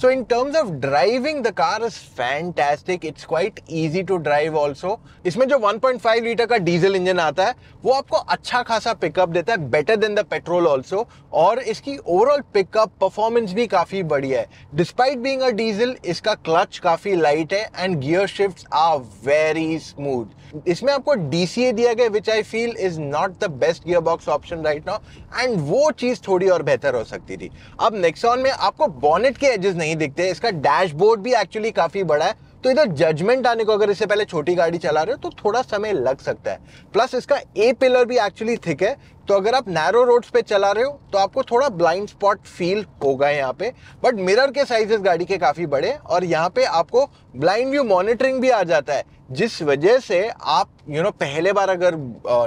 So in terms of driving, the car is fantastic. It's quite easy to drive also. इसमें जो 1.5 लीटर का डीजल इंजन आता है वो आपको अच्छा खासा पिकअप देता है better than the petrol also और इसकी ओवरऑल पिकअप परफॉर्मेंस भी काफ़ी बढ़िया है डिस्पाइट बींग अ डीजल इसका क्लच काफ़ी लाइट है and gear shift are very smooth इसमें आपको डीसीए दिया गया which I feel is not the best gear box option right now and वो चीज़ थोड़ी और बेहतर हो सकती थी अब नेक्सॉन में आपको बॉनेट के एजेस नहीं नहीं दिखते इसका डैशबोर्ड भी एक्चुअली काफ़ी बड़ा है तो इधर जजमेंट आने को अगर इससे पहले छोटी गाड़ी चला रहे हो तो थोड़ा समय लग सकता है प्लस इसका ए पिलर भी एक्चुअली थिक है तो अगर आप नैरो रोड्स पे चला रहे हो तो आपको थोड़ा ब्लाइंड स्पॉट फील होगा यहाँ पे बट मिरर के साइजेस गाड़ी के काफ़ी बड़े और यहाँ पे आपको ब्लाइंड व्यू मॉनिटरिंग भी आ जाता है जिस वजह से आप यू you नो know, पहले बार अगर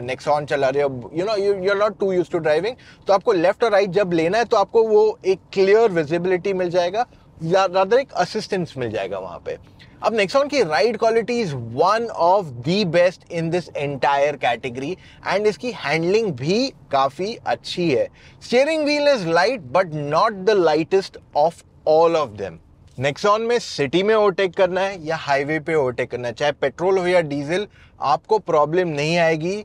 नेक्सॉन uh, चला रहे हो you know you are not too used to driving तो आपको लेफ्ट और राइट जब लेना है तो आपको वो एक क्लियर विजिबिलिटी मिल जाएगा ज़्यादा एक असिस्टेंस मिल जाएगा वहाँ पे अब नेक्सॉन की ride quality is one of the best in this entire category and इसकी हैंडलिंग भी काफ़ी अच्छी है steering wheel is light but not the lightest of all of them Nexon में सिटी में ओवरटेक करना है या हाईवे पे ओवरटेक करना है चाहे पेट्रोल हो या डीजल आपको प्रॉब्लम नहीं आएगी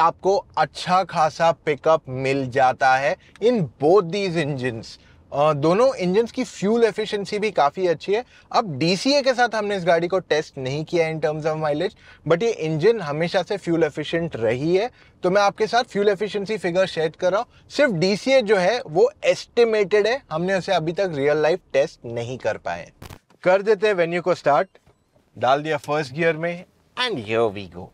आपको अच्छा खासा पिकअप मिल जाता है इन बोथ दीज इंजन्स दोनों इंजन की फ्यूल एफिशिएंसी भी काफ़ी अच्छी है अब डी के साथ हमने इस गाड़ी को टेस्ट नहीं किया है in terms of mileage but ये इंजन हमेशा से फ्यूल एफिशिएंट रही है तो मैं आपके साथ फ्यूल एफिशिएंसी फिगर शेयर कर रहा हूँ सिर्फ डी जो है वो एस्टिमेटेड है हमने उसे अभी तक रियल लाइफ टेस्ट नहीं कर पाए कर देते वेन्यू को स्टार्ट डाल दिया फर्स्ट गियर में and yo we go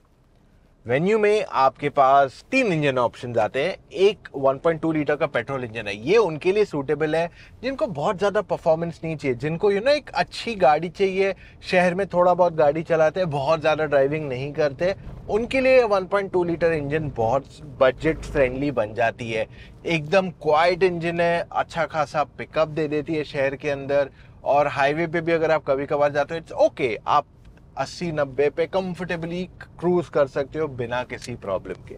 Venue में आपके पास तीन इंजन ऑप्शन आते हैं एक 1.2 लीटर का पेट्रोल इंजन है ये उनके लिए सूटेबल है जिनको बहुत ज़्यादा परफॉर्मेंस नहीं चाहिए जिनको यू नो एक अच्छी गाड़ी चाहिए शहर में थोड़ा बहुत गाड़ी चलाते हैं बहुत ज़्यादा ड्राइविंग नहीं करते उनके लिए 1.2 लीटर इंजन बहुत बजट फ्रेंडली बन जाती है एकदम क्वाइट इंजन है अच्छा खासा पिकअप दे देती है शहर के अंदर और हाईवे पे भी अगर आप कभी कभार जाते हो इट्स ओके आप अस्सी नब्बे पे कंफर्टेबली क्रूज कर सकते हो बिना किसी प्रॉब्लम के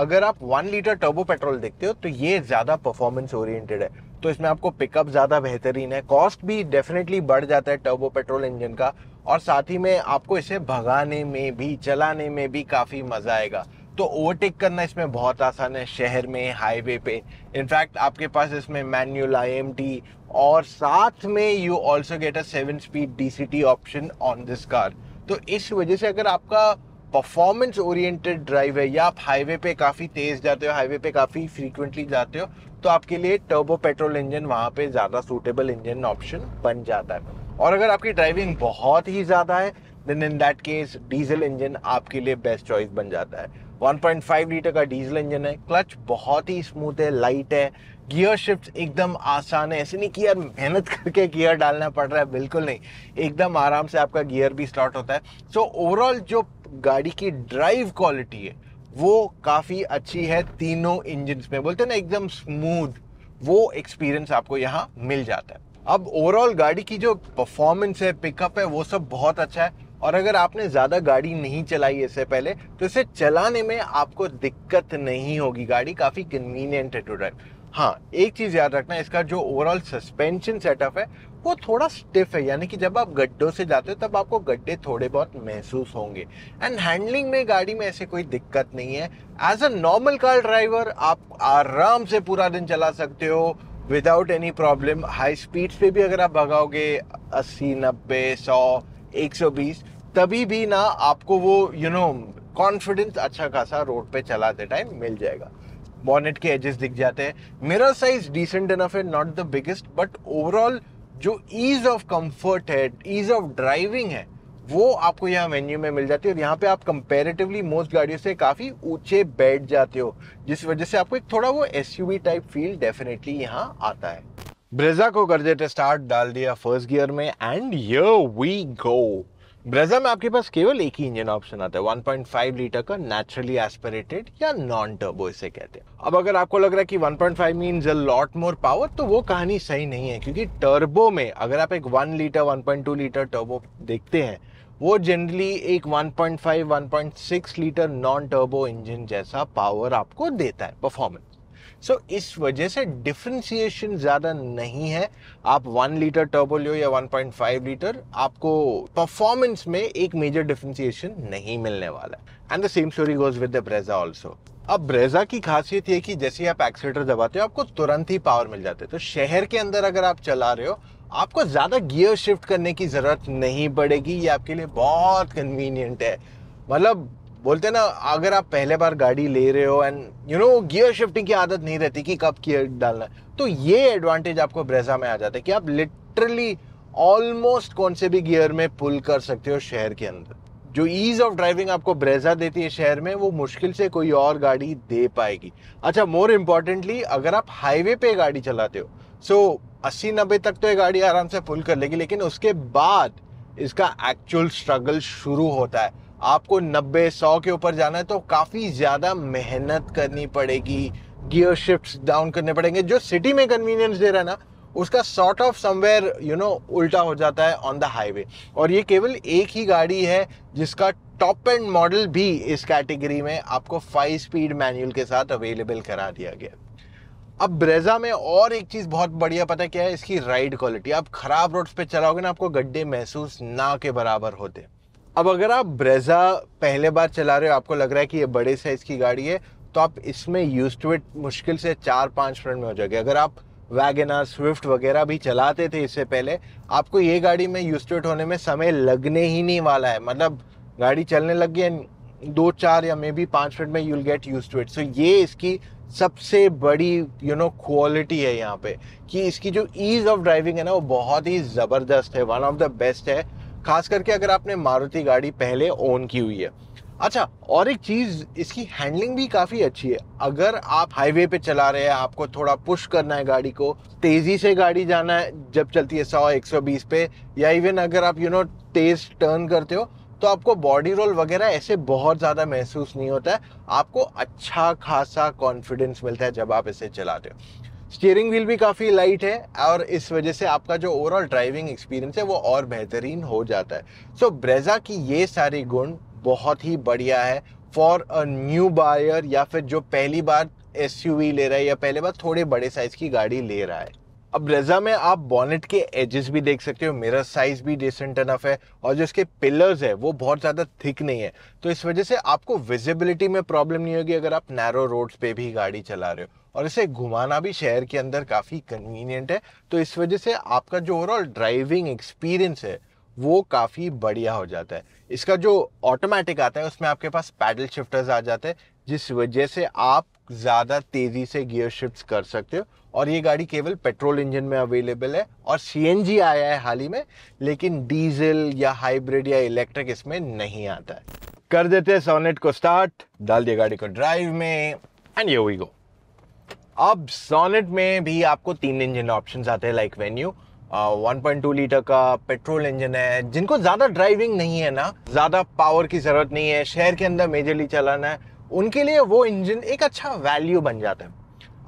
अगर आप वन लीटर टर्बो पेट्रोल देखते हो तो ये ज़्यादा परफॉर्मेंस ओरिएंटेड है तो इसमें आपको पिकअप ज़्यादा बेहतरीन है कॉस्ट भी डेफिनेटली बढ़ जाता है टर्बो पेट्रोल इंजन का और साथ ही में आपको इसे भगाने में भी चलाने में भी काफ़ी मज़ा आएगा तो ओवरटेक करना इसमें बहुत आसान है शहर में हाईवे पे इनफैक्ट आपके पास इसमें मैनुअल आई और साथ में you also get a seven speed D option on this car तो इस वजह से अगर आपका परफॉर्मेंस ओरिएंटेड ड्राइव है या आप हाईवे पे काफ़ी तेज़ जाते हो हाईवे पे काफ़ी फ्रीक्वेंटली जाते हो तो आपके लिए टर्बो पेट्रोल इंजन वहाँ पे ज़्यादा सूटेबल इंजन ऑप्शन बन जाता है और अगर आपकी ड्राइविंग बहुत ही ज़्यादा है then in that case diesel engine आपके लिए बेस्ट चॉइस बन जाता है 1.5 लीटर का डीजल इंजन है क्लच बहुत ही स्मूथ है लाइट है गियर शिफ्ट एकदम आसान है ऐसे नहीं कि यार मेहनत करके गियर डालना पड़ रहा है बिल्कुल नहीं एकदम आराम से आपका गियर भी स्टार्ट होता है सो so, ओवरऑल जो गाड़ी की ड्राइव क्वालिटी है वो काफ़ी अच्छी है तीनों इंजन में बोलते हैं ना एकदम स्मूथ वो एक्सपीरियंस आपको यहाँ मिल जाता है अब ओवरऑल गाड़ी की जो परफॉर्मेंस है पिकअप है वो सब बहुत अच्छा है और अगर आपने ज़्यादा गाड़ी नहीं चलाई इससे पहले तो इसे चलाने में आपको दिक्कत नहीं होगी गाड़ी काफ़ी कन्वीनियंट है टू ड्राइव हाँ एक चीज याद रखना इसका जो ओवरऑल सस्पेंशन सेटअप है वो थोड़ा स्टिफ है यानी कि जब आप गड्ढों से जाते हो तब आपको गड्ढे थोड़े बहुत महसूस होंगे एंड हैंडलिंग में गाड़ी में ऐसे कोई दिक्कत नहीं है as a normal car driver आप आराम से पूरा दिन चला सकते हो without any problem high speed पे भी अगर आप भगाओगे अस्सी नब्बे सौ एक सौ बीस तभी भी ना आपको वो यू नो कॉन्फिडेंस अच्छा खासा रोड पे चलाते टाइम मिल जाएगा बॉनेट के एजेस दिख जाते हैं मेरा साइज डिसेंट इनफ है not the biggest but overall जो ईज ऑफ कंफर्ट है ईज ऑफ ड्राइविंग है वो आपको यहाँ वेन्यू में मिल जाती है और यहाँ पे आप कंपेरेटिवली मोस्ट गाड़ियों से काफ़ी ऊंचे बैठ जाते हो जिस वजह से आपको एक थोड़ा वो एस टाइप फील डेफिनेटली यहाँ आता है ब्रेजा को कर देते स्टार्ट डाल दिया फर्स्ट गियर में and here we go Brezza में आपके पास केवल एक ही इंजन ऑप्शन आता है 1.5 लीटर का नेचुरली एस्पिरेटेड या नॉन टर्बो इसे कहते हैं अब अगर आपको लग रहा है कि 1.5 means a lot more power तो वो कहानी सही नहीं है क्योंकि टर्बो में अगर आप एक 1 लीटर 1.2 लीटर टर्बो देखते हैं वो जनरली एक 1.5 1.6 लीटर नॉन टर्बो इंजन जैसा पावर आपको देता है परफॉर्मेंस सो so, इस वजह से डिफ्रेंसीशन ज़्यादा नहीं है आप वन लीटर टर्बो लो या फाइव लीटर आपको परफॉर्मेंस में एक मेजर डिफ्रेंसीशन नहीं मिलने वाला and the same story goes with the Brezza also अब ब्रेजा की खासियत ये कि जैसे आप एक्सीटर दबाते हो आपको तुरंत ही पावर मिल जाते हैं तो शहर के अंदर अगर आप चला रहे हो आपको ज़्यादा गियर शिफ्ट करने की ज़रूरत नहीं पड़ेगी ये आपके लिए बहुत कन्वीनियंट है मतलब बोलते ना अगर आप पहले बार गाड़ी ले रहे हो and you know gear shifting की आदत नहीं रहती कि कब गियर डालना है तो ये एडवांटेज आपको ब्रेजा में आ जाता है कि आप लिटरली ऑलमोस्ट कौन से भी गियर में पुल कर सकते हो शहर के अंदर जो ईज ऑफ ड्राइविंग आपको ब्रेजा देती है शहर में वो मुश्किल से कोई और गाड़ी दे पाएगी अच्छा मोर इम्पॉर्टेंटली अगर आप हाईवे पे गाड़ी चलाते हो सो अस्सी नब्बे तक तो ये गाड़ी आराम से पुल कर लेगी लेकिन उसके बाद इसका एक्चुअल स्ट्रगल शुरू होता है आपको 90 100 के ऊपर जाना है तो काफ़ी ज़्यादा मेहनत करनी पड़ेगी गियर शिफ्ट डाउन करने पड़ेंगे जो सिटी में कन्वीनियंस दे रहा है ना उसका sort of somewhere you know उल्टा हो जाता है ऑन द हाईवे और ये केवल एक ही गाड़ी है जिसका टॉप एंड मॉडल भी इस कैटेगरी में आपको फाइव स्पीड मैनुअल के साथ अवेलेबल करा दिया गया अब ब्रेजा में और एक चीज़ बहुत बढ़िया पता क्या है इसकी राइड क्वालिटी आप ख़राब रोड्स पे चलाओगे ना आपको गड्ढे महसूस ना के बराबर होते हैं अब अगर आप ब्रेजा पहले बार चला रहे हो आपको लग रहा है कि ये बड़े साइज़ की गाड़ी है तो आप इसमें यूज टू इट मुश्किल से चार पाँच मिनट में हो जाएगी अगर आप वैगनर स्विफ्ट वगैरह भी चलाते थे इससे पहले आपको ये गाड़ी में यूज टू इट होने में समय लगने ही नहीं वाला है मतलब गाड़ी चलने लग गई दो चार या मे बी पाँच मिनट में you'll get used to it so ये इसकी सबसे बड़ी यू नो क्वालिटी है यहाँ पे कि इसकी जो ईज़ ऑफ ड्राइविंग है ना वो बहुत ही ज़बरदस्त है वन ऑफ द बेस्ट है खास करके अगर आपने मारुति गाड़ी पहले ओन की हुई है अच्छा और एक चीज़ इसकी हैंडलिंग भी काफ़ी अच्छी है अगर आप हाईवे पे चला रहे हैं आपको थोड़ा पुश करना है गाड़ी को तेज़ी से गाड़ी जाना है जब चलती है सौ एक सौ बीस पे या इवन अगर आप यू नो तेज़ टर्न करते हो तो आपको बॉडी रोल वगैरह ऐसे बहुत ज़्यादा महसूस नहीं होता है आपको अच्छा खासा कॉन्फिडेंस मिलता है जब आप इसे चलाते हो स्टीयरिंग व्हील भी काफ़ी लाइट है और इस वजह से आपका जो ओवरऑल ड्राइविंग एक्सपीरियंस है वो और बेहतरीन हो जाता है सो so, ब्रेजा की ये सारे गुण बहुत ही बढ़िया है फॉर अ न्यू बायर या फिर जो पहली बार एस ले रहा है या पहले बार थोड़े बड़े साइज़ की गाड़ी ले रहा है अब ब्रेजा में आप बॉनेट के एजेस भी देख सकते हो मेरा साइज भी डिसेंट अनफ है और जो इसके पिलर्स है वो बहुत ज़्यादा थिक नहीं है तो इस वजह से आपको विजिबिलिटी में प्रॉब्लम नहीं होगी अगर आप नैरो रोड्स पे भी गाड़ी चला रहे हो और इसे घुमाना भी शहर के अंदर काफ़ी कन्वीनियंट है तो इस वजह से आपका जो ओवरऑल ड्राइविंग एक्सपीरियंस है वो काफ़ी बढ़िया हो जाता है इसका जो ऑटोमेटिक आता है उसमें आपके पास पैडल शिफ्टर्स आ जाते हैं जिस वजह से आप ज़्यादा तेज़ी से गियर शिफ्ट कर सकते हो और ये गाड़ी केवल पेट्रोल इंजन में अवेलेबल है और सी आया है हाल ही में लेकिन डीजल या हाइब्रिड या इलेक्ट्रिक इसमें नहीं आता है कर देते सोनेट को स्टार्ट डाल दिए गाड़ी को ड्राइव में एंड ये वी गो अब सोनेट में भी आपको तीन इंजन ऑप्शन आते हैं like Venue one point two litre का पेट्रोल इंजन है जिनको ज़्यादा ड्राइविंग नहीं है ना ज़्यादा पावर की ज़रूरत नहीं है शहर के अंदर मेजरली चलाना है उनके लिए वो इंजन एक अच्छा वैल्यू बन जाता है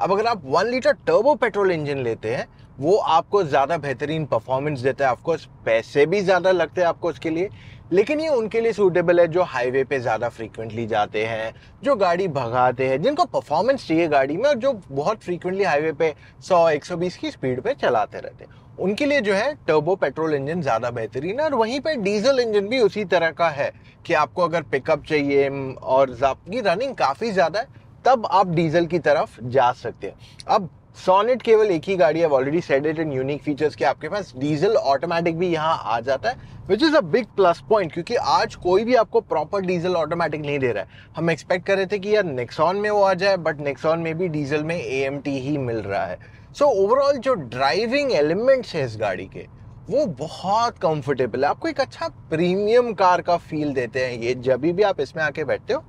अब अगर आप one litre turbo petrol engine लेते हैं वो आपको ज़्यादा बेहतरीन परफॉर्मेंस देता है ऑफकोर्स पैसे भी ज़्यादा लगते हैं आपको उसके लिए लेकिन ये उनके लिए सूटेबल है जो हाईवे पे ज़्यादा फ्रीक्वेंटली जाते हैं जो गाड़ी भगाते हैं जिनको परफॉर्मेंस चाहिए गाड़ी में और जो बहुत फ्रीक्वेंटली हाईवे पे 100-120 की स्पीड पे चलाते रहते हैं उनके लिए जो है टर्बो पेट्रोल इंजन ज़्यादा बेहतरीन है और वहीं पर डीजल इंजन भी उसी तरह का है कि आपको अगर पिकअप चाहिए और आपकी रनिंग काफ़ी ज़्यादा है तब आप डीजल की तरफ जा सकते हैं अब सोनेट केवल एक ही गाड़ी है already said it in unique features के आपके पास डीजल ऑटोमेटिक भी यहाँ आ जाता है which is a big plus point क्योंकि आज कोई भी आपको प्रॉपर डीजल ऑटोमेटिक नहीं दे रहा है हम एक्सपेक्ट कर रहे थे कि यार नेक्सॉन में वो आ जाए बट नेक्सॉन में भी डीजल में ए ही मिल रहा है सो so, ओवरऑल जो ड्राइविंग एलिमेंट्स है इस गाड़ी के वो बहुत कंफर्टेबल है आपको एक अच्छा प्रीमियम कार का फील देते हैं ये जब भी आप इसमें आके बैठते हो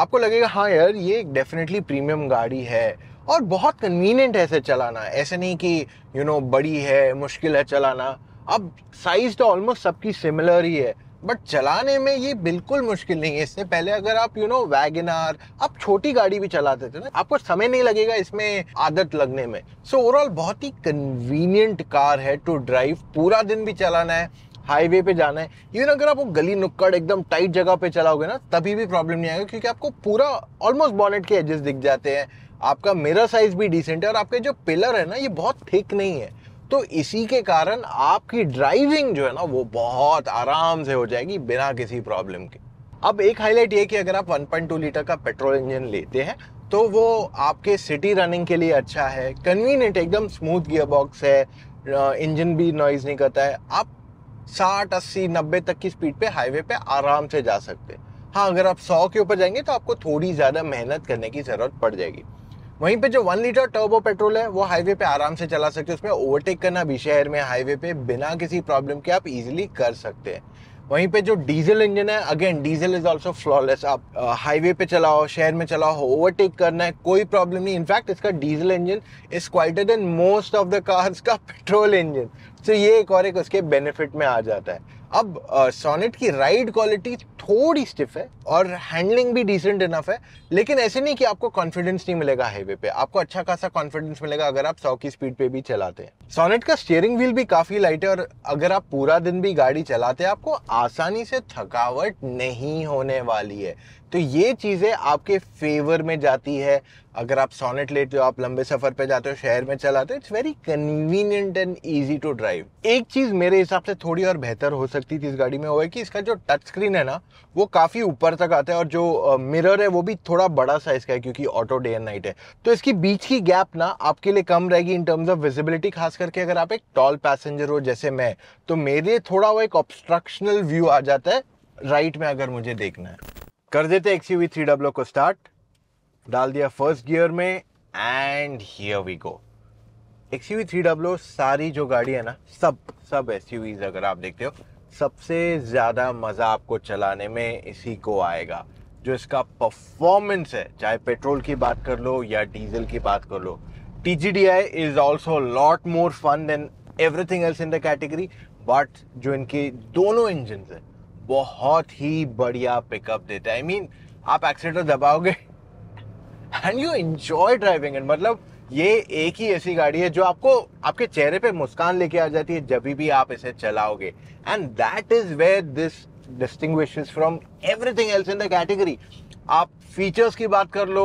आपको लगेगा हाँ यार ये डेफिनेटली प्रीमियम गाड़ी है और बहुत कन्वीनियंट है इसे चलाना ऐसे नहीं कि यू नो बड़ी है मुश्किल है चलाना अब साइज़ तो ऑलमोस्ट सबकी सिमिलर ही है बट चलाने में ये बिल्कुल मुश्किल नहीं है इससे पहले अगर आप यू नो वैगन आर आप छोटी गाड़ी भी चलाते थे ना आपको समय नहीं लगेगा इसमें आदत लगने में सो so, ओवरऑल बहुत ही कन्वीनियंट कार है टू ड्राइव पूरा दिन भी चलाना है हाईवे पे जाना है इवन अगर आप वो गली नुक्कड़ एकदम टाइट जगह पे चलाओगे ना तभी भी प्रॉब्लम नहीं आएगा क्योंकि आपको पूरा ऑलमोस्ट बॉनेट के एजेस दिख जाते हैं आपका मिरर साइज भी डिसेंट है और आपके जो पिलर है ना ये बहुत थिक नहीं है तो इसी के कारण आपकी ड्राइविंग जो है ना वो बहुत आराम से हो जाएगी बिना किसी प्रॉब्लम के अब एक हाईलाइट ये कि अगर आप 1.2 लीटर का पेट्रोल इंजन लेते हैं तो वो आपके सिटी रनिंग के लिए अच्छा है कन्वीनियंट एकदम स्मूथ गियरबॉक्स है इंजन भी नॉइज़ नहीं करता है आप 60, 80, 90 तक की स्पीड पे हाईवे पे आराम से जा सकते हैं हाँ अगर आप 100 के ऊपर जाएंगे तो आपको थोड़ी ज़्यादा मेहनत करने की ज़रूरत पड़ जाएगी वहीं पे जो वन लीटर टर्बो पेट्रोल है वो हाईवे पे आराम से चला सकते हो उसमें ओवरटेक करना भी शहर में हाईवे पे बिना किसी प्रॉब्लम के आप इजीली कर सकते हैं वहीं पे जो डीजल इंजन है again diesel is also flawless आप हाईवे पे चलाओ शहर में चलाओ ओवरटेक करना है कोई प्रॉब्लम नहीं इनफैक्ट इसका diesel engine is quieter than most of the cars का पेट्रोल इंजन तो ये एक और एक उसके बेनिफिट में आ जाता है अब सोनेट uh, की राइड क्वालिटी थोड़ी स्टिफ है और हैंडलिंग भी डिसेंट इनफ है लेकिन ऐसे नहीं कि आपको कॉन्फिडेंस नहीं मिलेगा हाईवे पे आपको अच्छा खासा कॉन्फिडेंस मिलेगा अगर आप सौ की स्पीड पे भी चलाते हैं सोनेट का स्टीयरिंग व्हील भी काफ़ी लाइट है और अगर आप पूरा दिन भी गाड़ी चलाते हैं आपको आसानी से थकावट नहीं होने वाली है तो ये चीज़ें आपके फेवर में जाती है अगर आप सोनेट लेते हो आप लंबे सफ़र पे जाते हो शहर में चलाते हो it's very convenient and easy to drive एक चीज़ मेरे हिसाब से थोड़ी और बेहतर हो सकती थी इस गाड़ी में वो है कि इसका जो टच स्क्रीन है ना वो काफ़ी ऊपर तक आता है और जो मिरर है वो भी थोड़ा बड़ा साइज़ का है क्योंकि ऑटो डे एंड नाइट है तो इसकी बीच की गैप ना आपके लिए कम रहेगी इन टर्म्स ऑफ विजिबिलिटी खास करके अगर आप एक टॉल पैसेंजर हो जैसे मैं तो मेरे थोड़ा वो एक ऑब्स्ट्रक्शनल व्यू आ जाता है राइट में अगर मुझे देखना है कर देते X U V three W को स्टार्ट डाल दिया फर्स्ट गियर में and here we go X U three W सारी जो गाड़ी है ना सब सब एस अगर आप देखते हो सबसे ज़्यादा मज़ा आपको चलाने में इसी को आएगा जो इसका परफॉर्मेंस है चाहे पेट्रोल की बात कर लो या डीजल की बात कर लो T G D I is also lot more fun than everything else in the category but जो इनके दोनों इंजन है बहुत ही बढ़िया पिकअप देता है आई I मीन mean, आप एक्सीटर दबाओगे and you enjoy driving and मतलब ये एक ही ऐसी गाड़ी है जो आपको आपके चेहरे पे मुस्कान लेके आ जाती है जब भी आप इसे चलाओगे and that is where this distinguish from everything else in the category आप फीचर्स की बात कर लो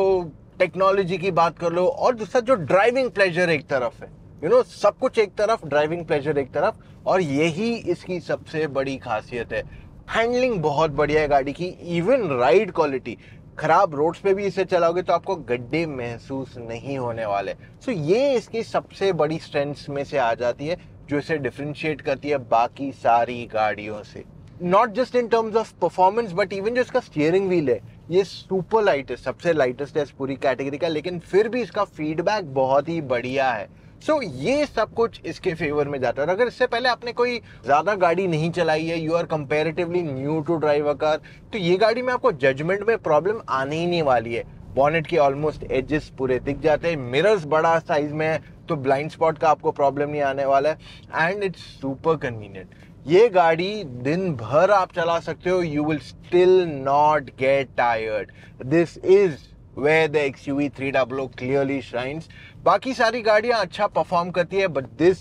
टेक्नोलॉजी की बात कर लो और दूसरा जो ड्राइविंग प्लेजर एक तरफ है यू you नो know, सब कुछ एक तरफ ड्राइविंग प्लेजर एक तरफ और यही इसकी सबसे बड़ी खासियत है हैंडलिंग बहुत बढ़िया है गाड़ी की इवन राइड क्वालिटी ख़राब रोड्स पे भी इसे चलाओगे तो आपको गड्ढे महसूस नहीं होने वाले सो so, ये इसकी सबसे बड़ी स्ट्रेंथ्स में से आ जाती है जो इसे डिफ्रेंशिएट करती है बाकी सारी गाड़ियों से not just in terms of performance but even जो इसका स्टीयरिंग व्हील है ये सुपर लाइटेस्ट सबसे लाइटेस्ट है इस पूरी कैटेगरी का लेकिन फिर भी इसका फीडबैक बहुत ही बढ़िया है सो so, ये सब कुछ इसके फेवर में जाता है और अगर इससे पहले आपने कोई ज़्यादा गाड़ी नहीं चलाई है you are comparatively new to drive a car तो ये गाड़ी में आपको जजमेंट में प्रॉब्लम आने ही नहीं वाली है बॉनेट के ऑलमोस्ट एजेस पूरे दिख जाते हैं मिरर्स बड़ा साइज में है तो ब्लाइंड स्पॉट का आपको प्रॉब्लम नहीं आने वाला है एंड इट्स सुपर कन्वीनियंट ये गाड़ी दिन भर आप चला सकते हो you will still not get tired this is way the X U V three W clearly बाकी सारी गाड़ियाँ अच्छा परफॉर्म करती है बट दिस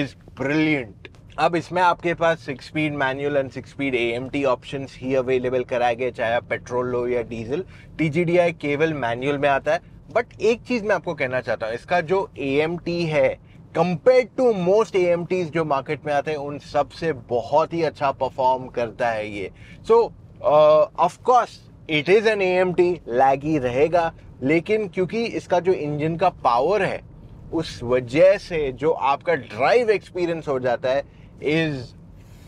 इज ब्रिलियंट अब इसमें आपके पास six speed manual and six speed A option ही अवेलेबल कराए गए चाहे आप पेट्रोल हो या diesel T G D I केवल मैनुअल में आता है बट एक चीज़ मैं आपको कहना चाहता हूँ इसका जो ए एम टी है compare to most A M जो मार्केट में आते हैं उन सबसे बहुत ही अच्छा परफॉर्म करता है ये सो of course uh, it is an A M T laggy रहेगा लेकिन क्योंकि इसका जो इंजन का पावर है उस वजह से जो आपका ड्राइव एक्सपीरियंस हो जाता है is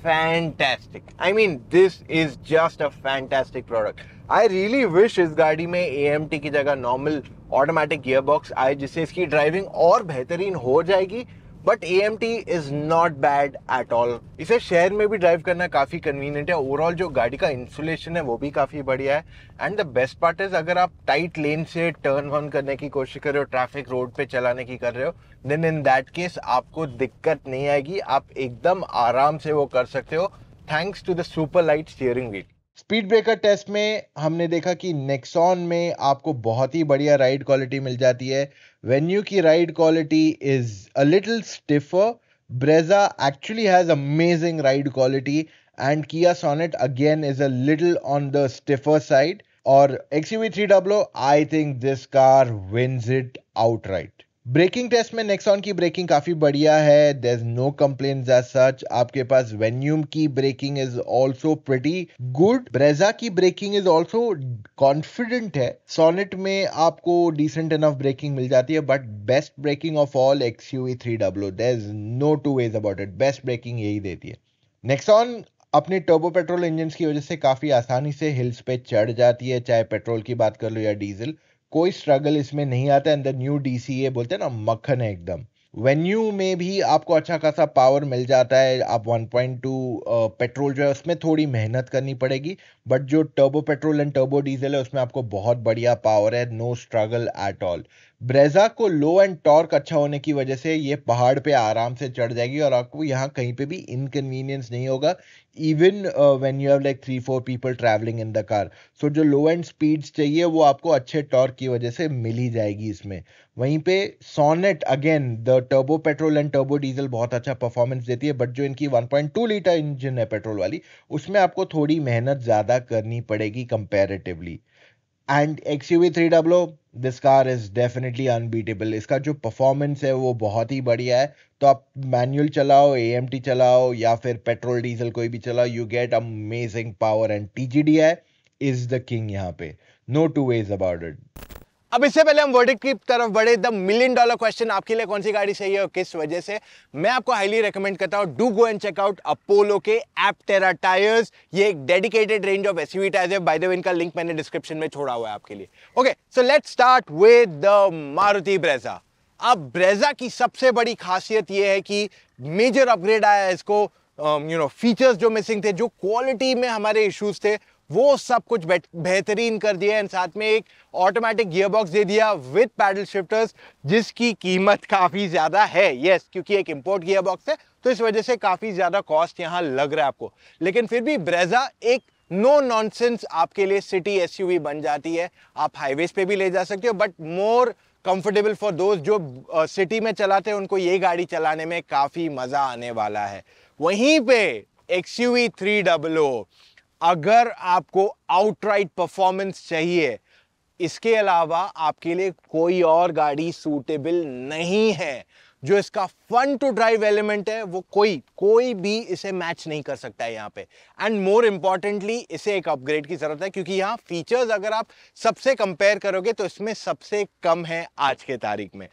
fantastic I mean this is just a fantastic product I really wish इस गाड़ी में ए एम टी की जगह नॉर्मल ऑटोमेटिक गियर बॉक्स आए जिससे इसकी ड्राइविंग और बेहतरीन हो जाएगी but A M T is not bad at all इसे शहर में भी ड्राइव करना काफ़ी कन्वीनियंट है ओवरऑल जो गाड़ी का इंसुलेशन है वो भी काफ़ी बढ़िया है and the best part is अगर आप टाइट लेन से टर्न ऑन करने की कोशिश कर रहे हो ट्रैफिक रोड पे चलाने की कर रहे हो देन इन दैट केस आपको दिक्कत नहीं आएगी आप एकदम आराम से वो कर सकते हो thanks to the super light steering wheel speed breaker test में हमने देखा कि नेक्सॉन में आपको बहुत ही बढ़िया राइड क्वालिटी मिल जाती है Venue ride quality is a little stiffer. Brezza actually has amazing ride quality, and Kia Sonet again is a little on the stiffer side. Or XUV300, I think this car wins it outright. Braking test में Nexon की braking काफ़ी बढ़िया है there is no complain as such आपके पास Venue की braking is also pretty good Brezza की braking is also confident है सोनेट में आपको डिसेंट इनफ ब्रेकिंग मिल जाती है but best braking of all X U three W there is no two ways about it best braking यही देती है नेक्सॉन अपने टर्बो पेट्रोल इंजन की वजह से काफ़ी आसानी से हिल्स पे चढ़ जाती है चाहे पेट्रोल की बात कर लो या डीजल कोई स्ट्रगल इसमें नहीं आता एंड द न्यू ए बोलते हैं ना मक्खन है एकदम वेन्यू में भी आपको अच्छा खासा पावर मिल जाता है आप 1.2 पेट्रोल जो है उसमें थोड़ी मेहनत करनी पड़ेगी बट जो turbo petrol and turbo diesel है उसमें आपको बहुत बढ़िया पावर है no struggle at all Brezza को लो एंड टॉर्क अच्छा होने की वजह से ये पहाड़ पे आराम से चढ़ जाएगी और आपको यहाँ कहीं पे भी इनकन्वीनियंस नहीं होगा even when you have like three four people travelling in the car so जो लो एंड स्पीड्स चाहिए वो आपको अच्छे टॉर्क की वजह से मिल ही जाएगी इसमें वहीं पे Sonet again the turbo petrol and turbo diesel बहुत अच्छा परफॉर्मेंस देती है बट जो इनकी 1.2 लीटर इंजन है पेट्रोल वाली उसमें आपको थोड़ी मेहनत ज़्यादा करनी पड़ेगी comparatively and X V three W this car is definitely unbeatable इसका जो परफॉर्मेंस है वो बहुत ही बढ़िया है तो आप मैनुअल चलाओ ए चलाओ या फिर पेट्रोल डीजल कोई भी चलाओ you get amazing power and T G D I is the king यहाँ पे no two ways about it अब इससे पहले हम वर्डिक की तरफ बढ़े द मिलियन डॉलर क्वेश्चन आपके लिए कौन सी गाड़ी चाहिए और किस वजह से मैं आपको हाईली रेकमेंड करता हूँ do go and check out Apollo के एप टेरा टायर्स ये एक dedicated range of SUV tyres है बाय द वे इनका लिंक मैंने डिस्क्रिप्शन में छोड़ा हुआ है आपके लिए okay so let start with the Maruti Brezza अब ब्रेजा की सबसे बड़ी खासियत यह है कि मेजर अपग्रेड आया इसको यू नो फीचर्स जो मिसिंग थे जो क्वालिटी में हमारे इश्यूज थे वो सब कुछ बेहतरीन कर दिया एंड साथ में एक ऑटोमेटिक गियर बॉक्स दे दिया विद पैडल शिफ्टर्स जिसकी कीमत काफ़ी ज़्यादा है यस yes, क्योंकि एक इंपोर्ट गियर बॉक्स है तो इस वजह से काफ़ी ज़्यादा कॉस्ट यहाँ लग रहा है आपको लेकिन फिर भी ब्रेजा एक नो नॉनसेंस आपके लिए सिटी एस बन जाती है आप हाईवेज पे भी ले जा सकते हो बट मोर कंफर्टेबल फॉर दोस्त जो सिटी में चलाते हैं उनको ये गाड़ी चलाने में काफ़ी मज़ा आने वाला है वहीं पे X U V three double अगर आपको आउटराइट परफॉर्मेंस चाहिए इसके अलावा आपके लिए कोई और गाड़ी सूटेबल नहीं है जो इसका फन टू ड्राइव एलिमेंट है वो कोई कोई भी इसे मैच नहीं कर सकता है यहाँ पे एंड मोर इम्पॉर्टेंटली इसे एक अपग्रेड की ज़रूरत है क्योंकि यहाँ फीचर्स अगर आप सबसे कंपेयर करोगे तो इसमें सबसे कम है आज के तारीख में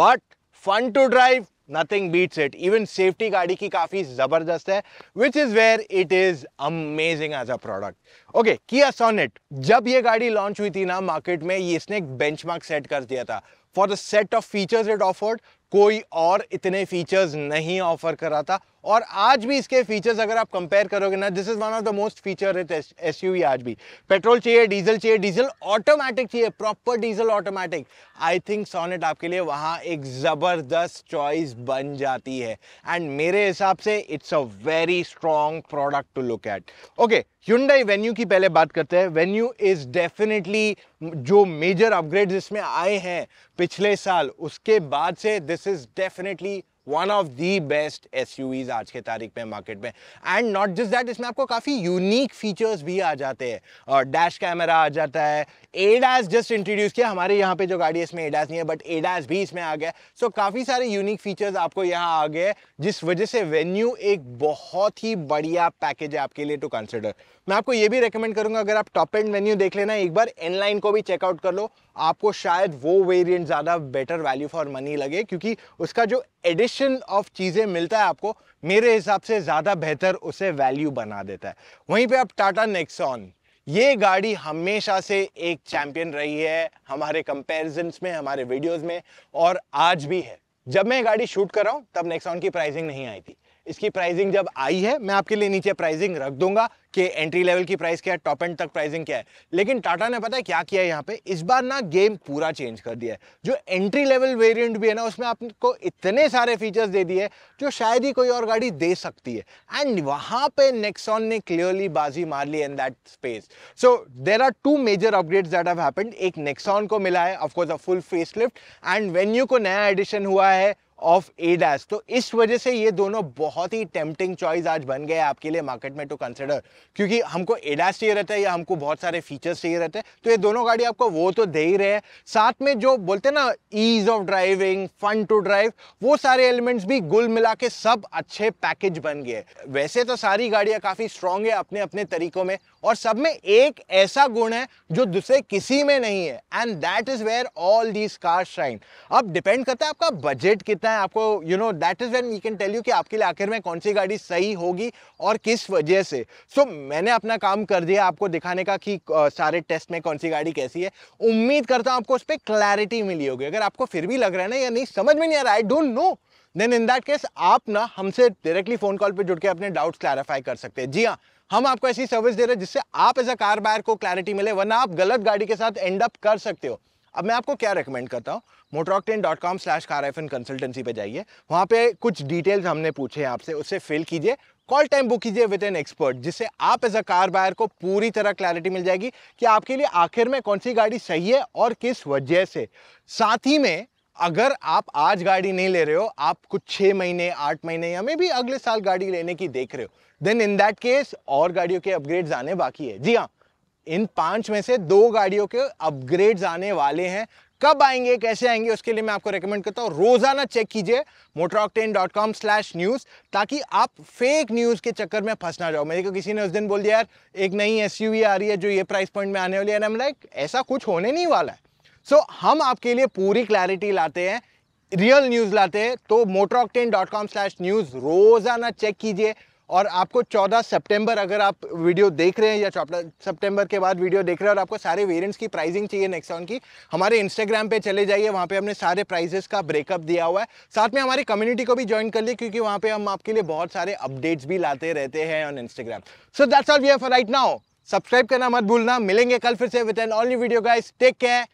but fun to drive nothing beats it even safety गाड़ी की काफ़ी ज़बरदस्त है which is where it is amazing as a product okay किया सोनेट जब ये गाड़ी लॉन्च हुई थी ना मार्केट में ये इसने एक मार्क सेट कर दिया था for the set of features it offered कोई और इतने फीचर्स नहीं ऑफर कर रहा था और आज भी इसके फीचर्स अगर आप कंपेयर करोगे ना this is one of the most featured S U आज भी पेट्रोल चाहिए डीजल चाहिए डीजल ऑटोमेटिक चाहिए proper diesel automatic I think Sonet आपके लिए वहाँ एक ज़बरदस्त चॉइस बन जाती है एंड मेरे हिसाब से it's a very strong product to look at okay Hyundai Venue की पहले बात करते हैं वेन्यू इज़ डेफिनेटली जो मेजर अपग्रेड इसमें आए हैं पिछले साल उसके बाद से this is definitely one of the best S आज के तारीख में मार्केट में एंड नॉट जस्ट दैट इसमें आपको काफ़ी यूनिक फीचर्स भी आ जाते हैं और डैश कैमरा आ जाता है एडास जस्ट इंट्रोड्यूस किया हमारे यहाँ पे जो गाड़ी है इसमें एडास नहीं है बट एडास भी इसमें आ गया सो so, काफ़ी सारे यूनिक फीचर्स आपको यहाँ आ गए जिस वजह से वेन्यू एक बहुत ही बढ़िया पैकेज है आपके लिए टू कंसिडर मैं आपको ये भी रेकमेंड करूंगा अगर आप टॉप एंड वेन्यू देख लेना एक बार एनलाइन को भी चेकआउट कर लो आपको शायद वो वेरियंट ज़्यादा बेटर वैल्यू फॉर मनी लगे क्योंकि उसका जो एडिशन ऑफ चीज़ें मिलता है आपको मेरे हिसाब से ज़्यादा बेहतर उसे वैल्यू बना देता है वहीं पे आप टाटा नेक्सॉन ये गाड़ी हमेशा से एक चैम्पियन रही है हमारे कंपेरिजन में हमारे वीडियोज़ में और आज भी है जब मैं गाड़ी शूट कर रहा हूँ तब नेक्सॉन की प्राइसिंग नहीं आई थी इसकी प्राइसिंग जब आई है मैं आपके लिए नीचे प्राइसिंग रख दूंगा कि एंट्री लेवल की प्राइस क्या है टॉप एंड तक प्राइसिंग क्या है लेकिन टाटा ने पता है क्या किया है यहाँ पे इस बार ना गेम पूरा चेंज कर दिया है जो एंट्री लेवल वेरिएंट भी है ना उसमें आपको इतने सारे फीचर्स दे दिए जो शायद ही कोई और गाड़ी दे सकती है एंड वहाँ पे नेक्सॉन ने क्लियरली बाजी मार ली in that space so there are two major upgrades that have happened एक नेक्सॉन को मिला है of course a full face and Venue को नया एडिशन हुआ है ऑफ एडास तो इस वजह से ये दोनों बहुत ही टेम्पटिंग चॉइस आज बन गए आपके लिए मार्केट में टू कंसिडर क्योंकि हमको एडास चाहिए रहता है या हमको बहुत सारे फीचर्स चाहिए रहते हैं तो ये दोनों गाड़ी आपको वो तो दे ही रहे हैं साथ में जो बोलते हैं ना ease of driving fun to drive वो सारे एलिमेंट्स भी गुल मिला के सब अच्छे पैकेज बन गए वैसे तो सारी गाड़ियाँ काफ़ी स्ट्रॉन्ग है अपने अपने तरीकों में और सब में एक ऐसा गुण है जो दूसरे किसी में नहीं है and that is where all these car shine अब डिपेंड करता है आपका बजट कितना है आपको you know that is when you can tell you कि आपके लिए आखिर में कौन सी गाड़ी सही होगी और किस वजह से सो so, मैंने अपना काम कर दिया आपको दिखाने का कि सारे टेस्ट में कौन सी गाड़ी कैसी है उम्मीद करता हूँ आपको उस पर क्लैरिटी मिली होगी अगर आपको फिर भी लग रहा है ना या नहीं समझ में नहीं आ रहा I don't know then in that case आप ना हमसे डायरेक्टली फ़ोन कॉल पर जुड़ के अपने डाउट्स क्लैरिफाई कर सकते हैं जी हाँ हम आपको ऐसी सर्विस दे रहे हैं जिससे आप एज अ कार बायर को क्लैरिटी मिले वरना आप गलत गाड़ी के साथ एंड अप कर सकते हो अब मैं आपको क्या रेकमेंड करता हूँ ten dot com slash car F N consultancy पर जाइए वहाँ पे कुछ डिटेल्स हमने पूछे हैं आपसे उससे फिल कीजिए कॉल टाइम बुक कीजिए विद एन एक्सपर्ट जिससे आप एज अ कार बायर को पूरी तरह क्लैरिटी मिल जाएगी कि आपके लिए आखिर में कौन सी गाड़ी सही है और किस वजह से साथ ही में अगर आप आज गाड़ी नहीं ले रहे हो आप कुछ छः महीने आठ महीने या मे भी अगले साल गाड़ी लेने की देख रहे हो देन इन दैट केस और गाड़ियों के अपग्रेड्स आने बाकी है जी हाँ इन पांच में से दो गाड़ियों के अपग्रेड्स आने वाले हैं कब आएंगे कैसे आएंगे उसके लिए मैं आपको रेकमेंड करता हूँ रोजाना चेक कीजिए MotorOctane dot com slash news ताकि आप फेक न्यूज के चक्कर में फंस ना जाओ मेरे को किसी ने उस दिन बोल दिया यार एक नई एस आ रही है जो ये प्राइस पॉइंट में आने वाली है ना लाइक ऐसा कुछ होने नहीं वाला है सो so, हम आपके लिए पूरी क्लैरिटी लाते हैं रियल न्यूज लाते हैं तो MotorOctane dot com slash news रोजाना चेक कीजिए और आपको 14 सितंबर अगर आप वीडियो देख रहे हैं या चौदह सितंबर के बाद वीडियो देख रहे हैं और आपको सारे वेरिएंट्स की प्राइसिंग चाहिए नेक्सॉन की हमारे इंस्टाग्राम पे चले जाइए वहाँ पे हमने सारे प्राइजेस का ब्रेकअप दिया हुआ है साथ में हमारी कम्युनिटी को भी ज्वाइन कर लिए क्योंकि वहाँ पे हम आपके लिए बहुत सारे अपडेट्स भी लाते रहते हैं on Instagram so that's all we have right now subscribe करना मत भूलना मिलेंगे कल फिर से with an all new video guys take care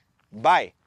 bye